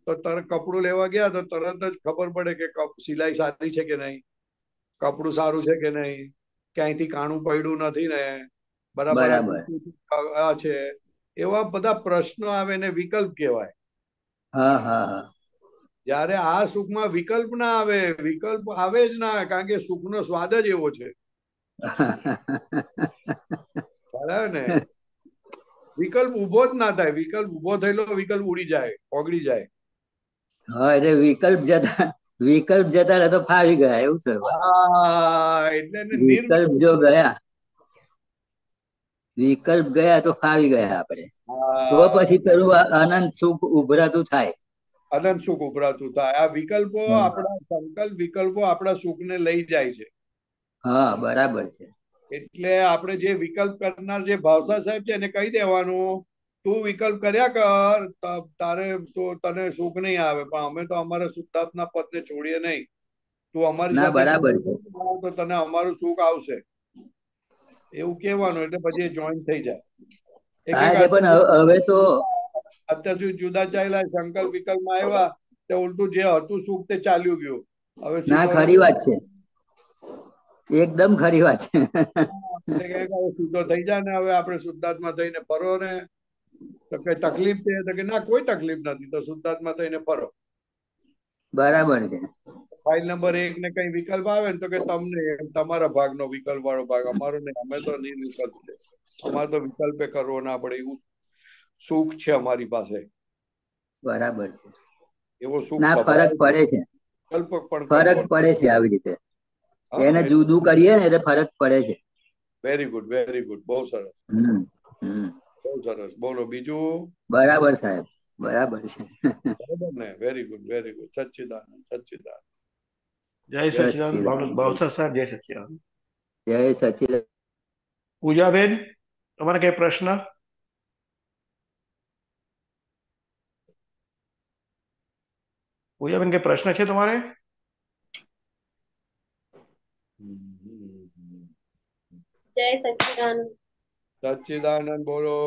તો તરત કપડું લેવા ગયા તો તરત જ ખબર પડે કે સિલાઈ સારી છે કે નહીં કપડું સારું છે કે નહીં ક્યાંયથી કાણું પડ્યું નથી ને બરાબર છે એવા બધા પ્રશ્નો આવે ને વિકલ્પ કહેવાય જયારે આ સુખમાં વિકલ્પ ના આવે વિકલ્પ આવે જ ના કારણ કે સુખ નો સ્વાદ જ એવો છે ને વિકલ્પ ઉભો જ ના થાય વિકલ્પ ઉભો થયેલો વિકલ્પ ઉડી જાય ઓગળી જાય હા એટલે વિકલ્પ જતા વિકલ્પ જતા રહે તો ફાવી ગયા એવું થયું એટલે વિકલ્પ જો ગયા વિકલ્પ ગયા તો ફાવી ગયા આપણે તો પછી પેલું અનંત સુખ ઉભરાતું થાય અનંત સુખ ઉભરાતું થાય આ વિકલ્પો આપણા સંકલ્પ વિકલ્પો આપણા સુખને લઈ જાય છે હા બરાબર છે એટલે આપણે જે વિકલ્પ કરનાર જે ભાવસા સાહેબ છે એને કહી દેવાનું તું વિકલ્પ કર્યા કર તારે તો તને સુખ નહીં આવે પણ અમે તો અમારા શુદ્ધાત્મા પદને છોડીએ નહીં તું અમારી બરાબર તો તને અમારું સુખ આવશે એવું કહેવાનું એટલે પછી જોઈન થઈ જાય પણ હવે તો અત્યાર સુધી જુદા ચાલ્યા સંકલ્પ વિકલ્પમાં આવ્યા તે ઉલટું જે હતું સુખ તે ચાલ્યું ગયું હવે ના ખરી વાત છે એકદમ ખરી વાત છે સુધો થઈ જાય ને હવે આપણે શુદ્ધાત્મા થઈને ફરો ને તો કઈ તકલીફ છે તો કે ના કોઈ તકલીફ નથી તો શુદ્ધાત્મા થઈને ફરો બરાબર છે ફાઇલ નંબર એક ને કઈ વિકલ્પ આવે ને તો કે તમને તમારા ભાગનો વિકલ્પ વાળો ભાગ અમારો નહીં અમે તો નિર્વિકલ્પ છે અમારે તો વિકલ્પે કરવો ના પડે એવું સુખ છે અમારી પાસે બરાબર છે એવો સુખ ના ફરક પડે છે વિકલ્પ પણ ફરક પડે છે આવી રીતે એને જુદું કરીએ ને એટલે ફરક પડે છે વેરી ગુડ વેરી ગુડ બહુ સરસ બહુ સરસ બોલો બીજું બરાબર સાહેબ બરાબર છે બરાબર ને very good very good Sachchidanand Sachchidanand जय सचिदान पूजा बेन तुम्हारा क्या प्रश्न पूजा बेन के प्रश्न छे तुम्हारे जय सचिद सचिदानंद बोलो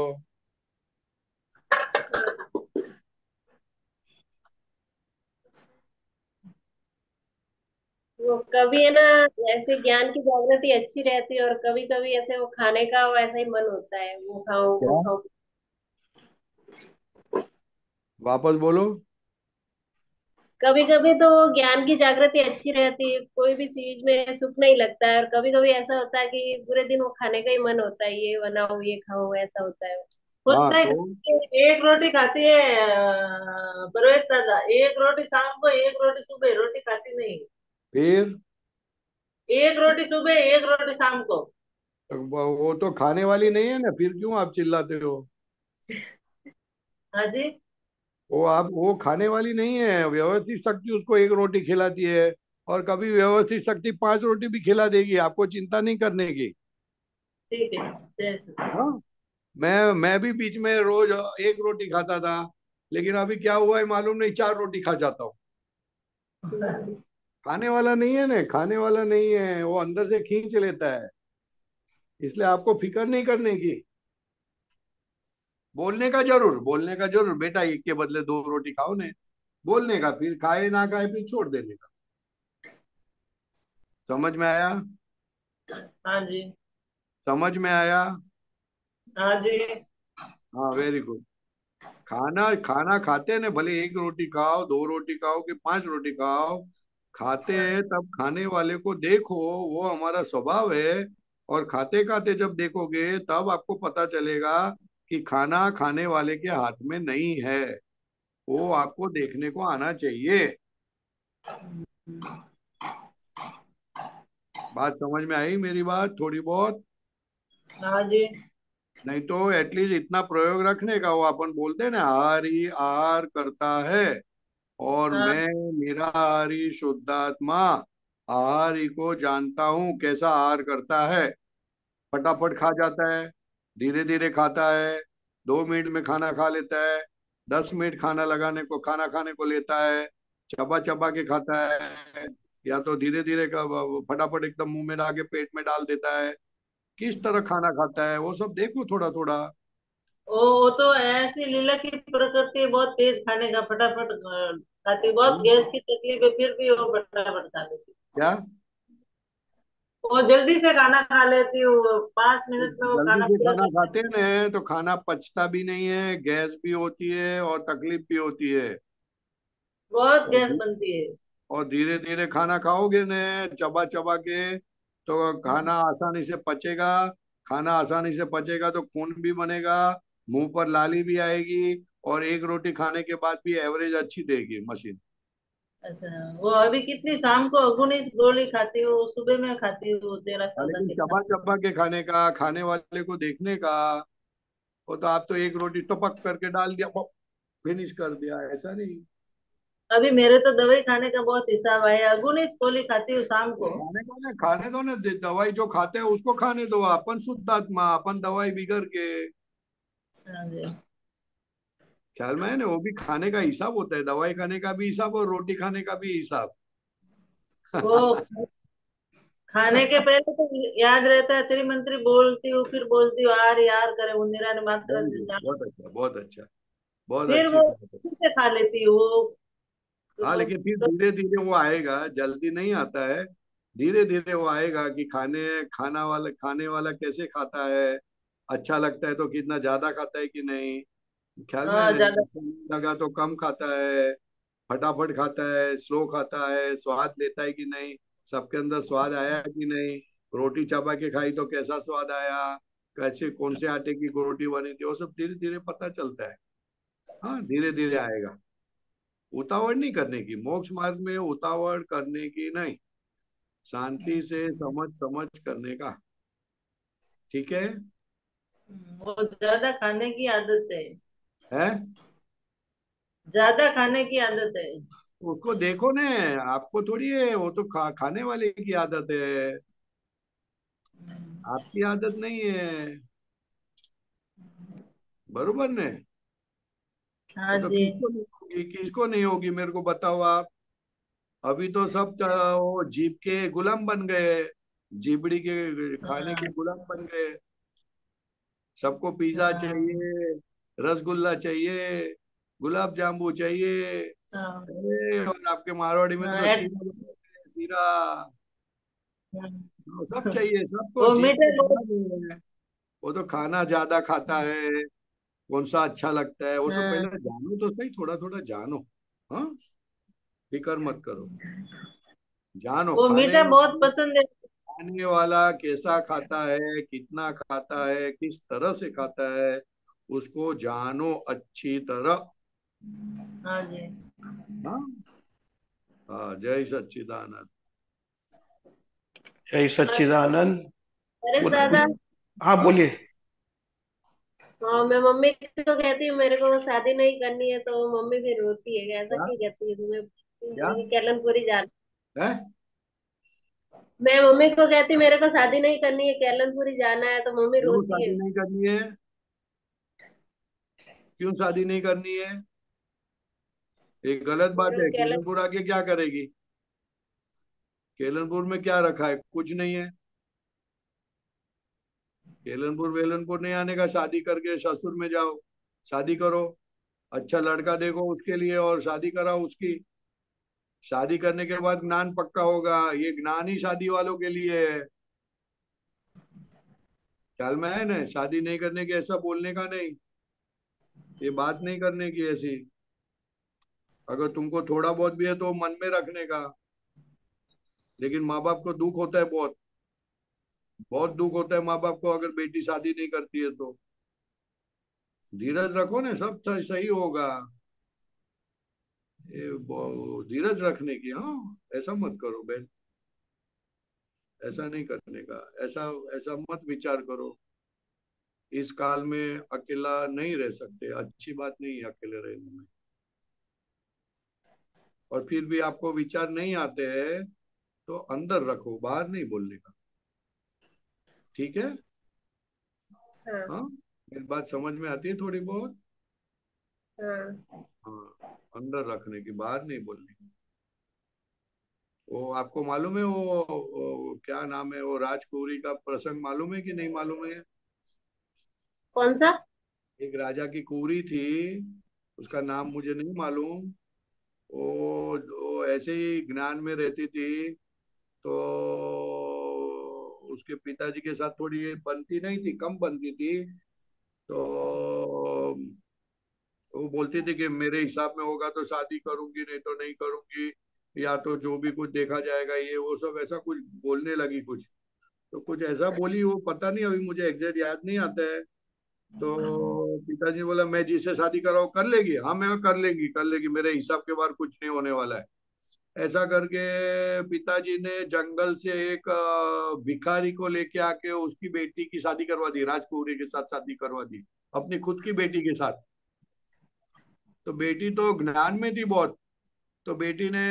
वो कभी है ना ऐसे ज्ञान की जागृति अच्छी रहती है और कभी कभी ऐसे वो खाने का वैसा ही मन होता है वो खाओ वो खाओ वापस बोलो कभी कभी तो ज्ञान की जागृति अच्छी रहती है कोई भी चीज में सुख नहीं लगता है और कभी कभी ऐसा होता है कि पूरे दिन वो खाने का ही मन होता है ये बनाओ ये खाओ ऐसा होता है हाँ, तो... एक रोटी खाती है परवेश दादा एक रोटी शाम को एक रोटी सुबह रोटी खाती नहीं फिर एक रोटी सुबह एक रोटी शाम को वो तो खाने वाली नहीं है ना फिर क्यों आप चिल्लाते हो हाँ वो आप वो खाने वाली नहीं है व्यवस्थित शक्ति उसको एक रोटी खिलाती है और कभी व्यवस्थित शक्ति पांच रोटी भी खिला देगी आपको चिंता नहीं करने की ठीक है हाँ। मैं मैं भी बीच में रोज एक रोटी खाता था लेकिन अभी क्या हुआ है मालूम नहीं चार रोटी खा जाता हूँ <laughs> खाने वाला नहीं है ना खाने वाला नहीं है वो अंदर से खींच लेता है इसलिए आपको फिक्र नहीं करने की बोलने का जरूर बोलने का जरूर बेटा एक के बदले दो रोटी खाओ ने बोलने का फिर खाए ना खाए फिर छोड़ देने का समझ में आया हाँ जी समझ में आया हाँ जी हाँ वेरी गुड खाना खाना खाते हैं ना भले एक रोटी खाओ दो रोटी खाओ कि पांच रोटी खाओ खाते हाँ। हैं तब खाने वाले को देखो वो हमारा स्वभाव है और खाते खाते जब देखोगे तब आपको पता चलेगा कि खाना खाने वाले के हाथ में नहीं है वो आपको देखने को आना चाहिए बात समझ में आई मेरी बात थोड़ी बहुत हाँ जी नहीं तो एटलीस्ट इतना प्रयोग रखने का वो अपन बोलते हैं ना आहार ही आर करता है और हाँ। मैं निराहारी शुद्धात्मा आहारी को जानता हूँ कैसा आहार करता है फटाफट खा जाता है धीरे धीरे खाता है दो मिनट में खाना खा लेता है दस मिनट खाना लगाने को खाना खाने को लेता है चबा चबा के खाता है या तो धीरे धीरे फटाफट एकदम मुंह में लाके के पेट में डाल देता है किस तरह खाना खाता है वो सब देखो थोड़ा थोड़ा ओ तो ऐसी लीला की प्रकृति बहुत तेज खाने का फटाफट खाती बहुत हाँ। गैस की तकलीफ है फिर भी वो लेती क्या वो जल्दी से खाना खा लेती हूँ पांच मिनट में वो खाना खाना खाते हैं तो खाना पचता भी नहीं है गैस भी होती है और तकलीफ भी होती है बहुत गैस बनती है और धीरे धीरे खाना खाओगे ने चबा चबा के तो खाना हाँ। आसानी से पचेगा खाना आसानी से पचेगा तो खून भी बनेगा मुंह पर लाली भी आएगी और एक रोटी खाने के बाद भी एवरेज अच्छी देगी मशीन अच्छा वो अभी कितनी शाम को अगुनीस गोली खाती हो सुबह में खाती हो तेरा चबा हाँ, चबा के खाने का खाने वाले को देखने का वो तो आप तो एक रोटी टपक करके डाल दिया फिनिश कर दिया ऐसा नहीं अभी मेरे तो दवाई खाने का बहुत हिसाब है अगुनीस गोली खाती हूँ शाम को खाने को ना खाने दो ना दवाई जो खाते हैं उसको खाने दो अपन शुद्ध आत्मा अपन दवाई बिगड़ के हाँ ख्याल में है ना वो भी खाने का हिसाब होता है दवाई खाने का भी हिसाब और रोटी खाने का भी हिसाब खाने के पहले तो याद रहता है तेरी मंत्री बोलती हूँ फिर बोलती हूँ यार यार करे वो निरा ने मात्र बहुत अच्छा बहुत अच्छा बहुत फिर वो से खा लेती वो हाँ लेकिन फिर धीरे धीरे वो आएगा जल्दी नहीं आता है धीरे धीरे वो आएगा कि खाने खाना वाला खाने वाला कैसे खाता है अच्छा लगता है तो कितना ज्यादा खाता है कि नहीं ख्याल में हाँ, लगा तो कम खाता है फटाफट खाता है स्लो खाता है स्वाद लेता है कि नहीं सबके अंदर स्वाद आया कि नहीं रोटी चबा के खाई तो कैसा स्वाद आया कैसे कौन से आटे की रोटी बनी थी वो सब धीरे धीरे पता चलता है हाँ धीरे धीरे आएगा उतावड़ नहीं करने की मोक्ष मार्ग में उतावड़ करने की नहीं शांति से समझ समझ करने का ठीक है हम्म, वो ज्यादा खाने की आदत है है ज्यादा खाने की आदत है उसको देखो ने आपको थोड़ी है वो तो खा, खाने वाले की आदत है आपकी आदत नहीं है बरोबर ने हाँ तो किसको नहीं होगी किसको नहीं होगी मेरे को बताओ आप अभी तो सब वो जीप के गुलाम बन गए जीबड़ी के खाने के हाँ। गुलाम बन गए सबको पिज्जा हाँ। चाहिए रसगुल्ला चाहिए गुलाब जामुन चाहिए हाँ। और आपके मारवाड़ी में तो हाँ, सीरा तो सब चाहिए सबको वो तो खाना ज्यादा खाता है कौन सा अच्छा लगता है वो सब पहले जानो तो सही थोड़ा थोड़ा जानो हाँ फिकर मत करो जानो वो मीठा बहुत पसंद है खाने वाला कैसा खाता है कितना खाता है किस तरह से खाता है उसको जानो अच्छी तरह हाँ, हाँ।, हाँ जय सच्चिदानंद जय सच्चिदानंद हाँ बोलिए हाँ मैं मम्मी तो, तो कहती हूँ मेरे को शादी नहीं करनी है तो मम्मी भी रोती है ऐसा क्यों कहती है तुम्हें कैलनपुरी जाना है मैं मम्मी को कहती मेरे को शादी नहीं करनी है कैलनपुरी जाना है तो मम्मी रोती है नहीं करनी है क्यों शादी नहीं करनी है एक गलत बात है केलनपुर आके क्या करेगी केलनपुर में क्या रखा है कुछ नहीं है केलनपुर वेलनपुर नहीं आने का शादी करके ससुर में जाओ शादी करो अच्छा लड़का देखो उसके लिए और शादी कराओ उसकी शादी करने के बाद ज्ञान पक्का होगा ये ज्ञान ही शादी वालों के लिए है ख्याल में है ना शादी नहीं करने के ऐसा बोलने का नहीं ये बात नहीं करने की ऐसी अगर तुमको थोड़ा बहुत भी है तो मन में रखने का लेकिन माँ बाप को दुख होता है बहुत बहुत दुख होता है माँ बाप को अगर बेटी शादी नहीं करती है तो धीरज रखो ना सब सही होगा धीरज रखने की हाँ ऐसा मत करो बहन ऐसा नहीं करने का ऐसा ऐसा मत विचार करो इस काल में अकेला नहीं रह सकते अच्छी बात नहीं है अकेले रहने में और फिर भी आपको विचार नहीं आते हैं तो अंदर रखो बाहर नहीं बोलने का ठीक है हाँ, हाँ मेरी बात समझ में आती है थोड़ी बहुत हाँ, हाँ अंदर रखने की बाहर नहीं बोलने की वो आपको मालूम है वो, वो क्या नाम है वो राजकुमारी का प्रसंग मालूम है कि नहीं मालूम है कौन सा एक राजा की कुरी थी उसका नाम मुझे नहीं मालूम वो, जो ऐसे ही ज्ञान में रहती थी तो उसके पिताजी के साथ थोड़ी बनती नहीं थी कम बनती थी तो वो बोलती थी कि मेरे हिसाब में होगा तो शादी करूंगी नहीं तो नहीं करूंगी या तो जो भी कुछ देखा जाएगा ये वो सब ऐसा कुछ बोलने लगी कुछ तो कुछ ऐसा बोली वो पता नहीं अभी मुझे एग्जैक्ट याद नहीं आता है तो हाँ। पिताजी बोला मैं जिससे शादी हूँ कर लेगी हाँ मैं कर लेगी कर लेगी मेरे हिसाब के बाहर कुछ नहीं होने वाला है ऐसा करके पिताजी ने जंगल से एक भिखारी को लेके आके उसकी बेटी की शादी करवा दी राजकुमारी के साथ शादी करवा दी अपनी खुद की बेटी के साथ तो बेटी तो ज्ञान में थी बहुत तो बेटी ने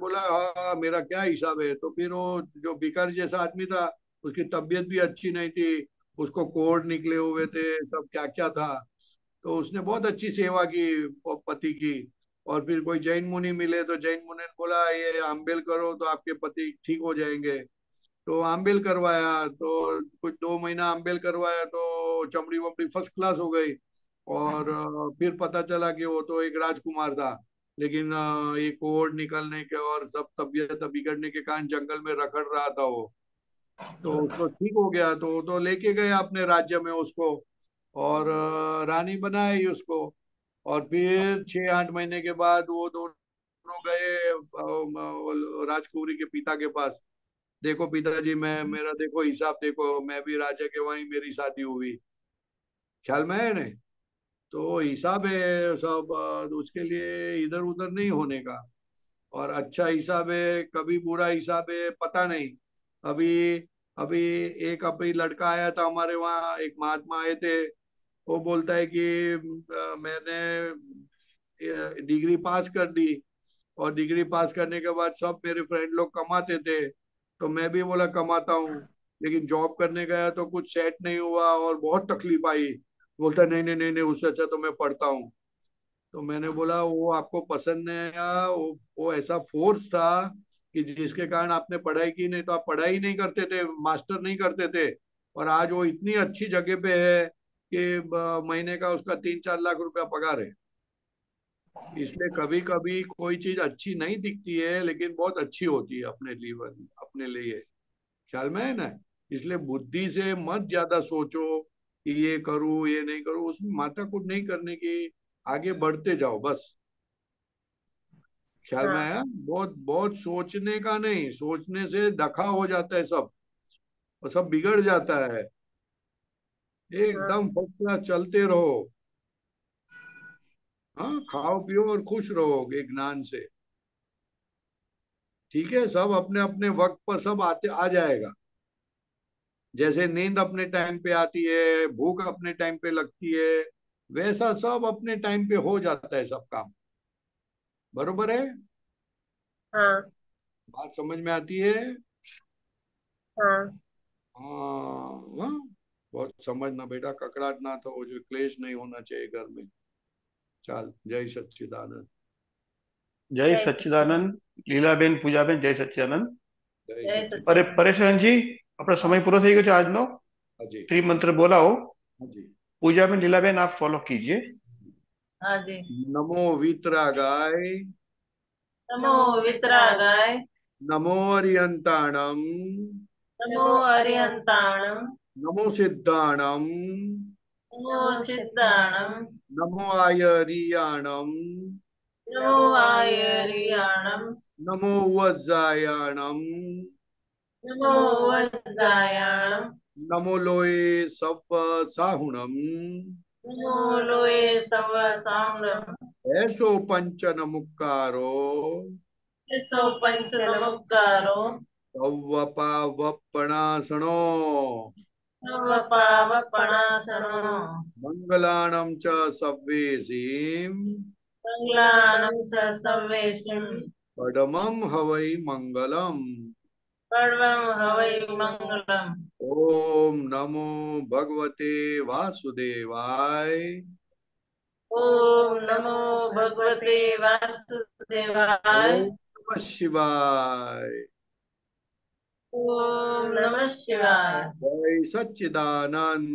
बोला हाँ मेरा क्या हिसाब है तो फिर वो जो भिखारी जैसा आदमी था उसकी तबीयत भी अच्छी नहीं थी उसको कोड निकले हुए थे सब क्या क्या था तो उसने बहुत अच्छी सेवा की पति की और फिर कोई जैन मुनि मिले तो जैन मुनि ने बोला ये आम्बेल करो तो आपके पति ठीक हो जाएंगे तो आम्बेल करवाया तो कुछ दो महीना आम्बेल करवाया तो चमड़ी वमड़ी फर्स्ट क्लास हो गई और फिर पता चला कि वो तो एक राजकुमार था लेकिन ये कोड निकलने के और सब तबीयत बिगड़ने के कारण जंगल में रखड़ रहा था वो तो उसको ठीक हो गया तो तो लेके गए अपने राज्य में उसको और रानी बनाई उसको और फिर छह आठ महीने के बाद वो दोनों गए राजकुमारी के पिता के पास देखो पिताजी मैं मेरा देखो हिसाब देखो मैं भी राजा के वहीं मेरी शादी हुई ख्याल में है नहीं तो हिसाब है सब उसके लिए इधर उधर नहीं होने का और अच्छा हिसाब है कभी बुरा हिसाब है पता नहीं अभी अभी एक अभी लड़का आया था हमारे वहाँ एक महात्मा आए थे वो बोलता है कि मैंने डिग्री पास कर दी और डिग्री पास करने के बाद सब मेरे फ्रेंड लोग कमाते थे तो मैं भी बोला कमाता हूँ लेकिन जॉब करने गया तो कुछ सेट नहीं हुआ और बहुत तकलीफ आई बोलता नहीं नहीं नहीं नहीं उससे अच्छा तो मैं पढ़ता हूँ तो मैंने बोला वो आपको पसंद नहीं आया वो वो ऐसा फोर्स था कि जिसके कारण आपने पढ़ाई की नहीं तो आप पढ़ाई नहीं करते थे मास्टर नहीं करते थे और आज वो इतनी अच्छी जगह पे है कि महीने का उसका तीन चार लाख रुपया पगार है इसलिए कभी कभी कोई चीज अच्छी नहीं दिखती है लेकिन बहुत अच्छी होती है अपने जीवन अपने लिए ख्याल में है ना इसलिए बुद्धि से मत ज्यादा सोचो कि ये करूँ ये नहीं करूँ उसमें माता कुट नहीं करने की आगे बढ़ते जाओ बस ख्याल में हाँ। आया बहुत बहुत सोचने का नहीं सोचने से डखा हो जाता है सब और सब बिगड़ जाता है एकदम हाँ। फर्स्ट क्लास चलते रहो हाँ खाओ पियो और खुश रहोगे ज्ञान से ठीक है सब अपने अपने वक्त पर सब आते आ जाएगा जैसे नींद अपने टाइम पे आती है भूख अपने टाइम पे लगती है वैसा सब अपने टाइम पे हो जाता है सब काम बरोबर है हाँ बात समझ में आती है हाँ हाँ, हाँ। बहुत समझना बेटा ककड़ाट ना तो जो क्लेश नहीं होना चाहिए घर में चल जय सच्चिदानंद जय सच्चिदानंद લીલાબેન પૂજાબેન જય સચ્ચિદાનંદ અરે પરેશાનજી આપણો સમય પૂરો થઈ ગયો છે આજનો શ્રી हाँ મંત્ર બોલાવો हाँ પૂજાબેન લીલાબેન आप फॉलो कीजिए નમો વિતરાગાય નમો વિતરાગાય નમો અર્યંતાણમ નમો અર્યંતાણમ નમો સિદ્ધાણમ નમો સિદ્ધાણમ નમો આયરિયાણમ નમો આયરિયાણમ નમો વજાયાણમ નમો વજાયાણમ નમો લોય સવ સાહુણમ એસો પંચ નમુકારો એસો પંચ નમુકારો અવપા વપણાસણો મંગલાણમ ચ સવેસીમ મંગલાણમ ચ સવેસીમ પડમમ હવૈ મંગલમ પડમમ હવૈ મંગલમ ઓમ નમો ભગવતે વાસુદેવાય ઓમ નમો ભગવતે વાસુદેવાય નમઃ શિવાય ઓમ નમઃ શિવાય જય સચ્ચિદાનંદ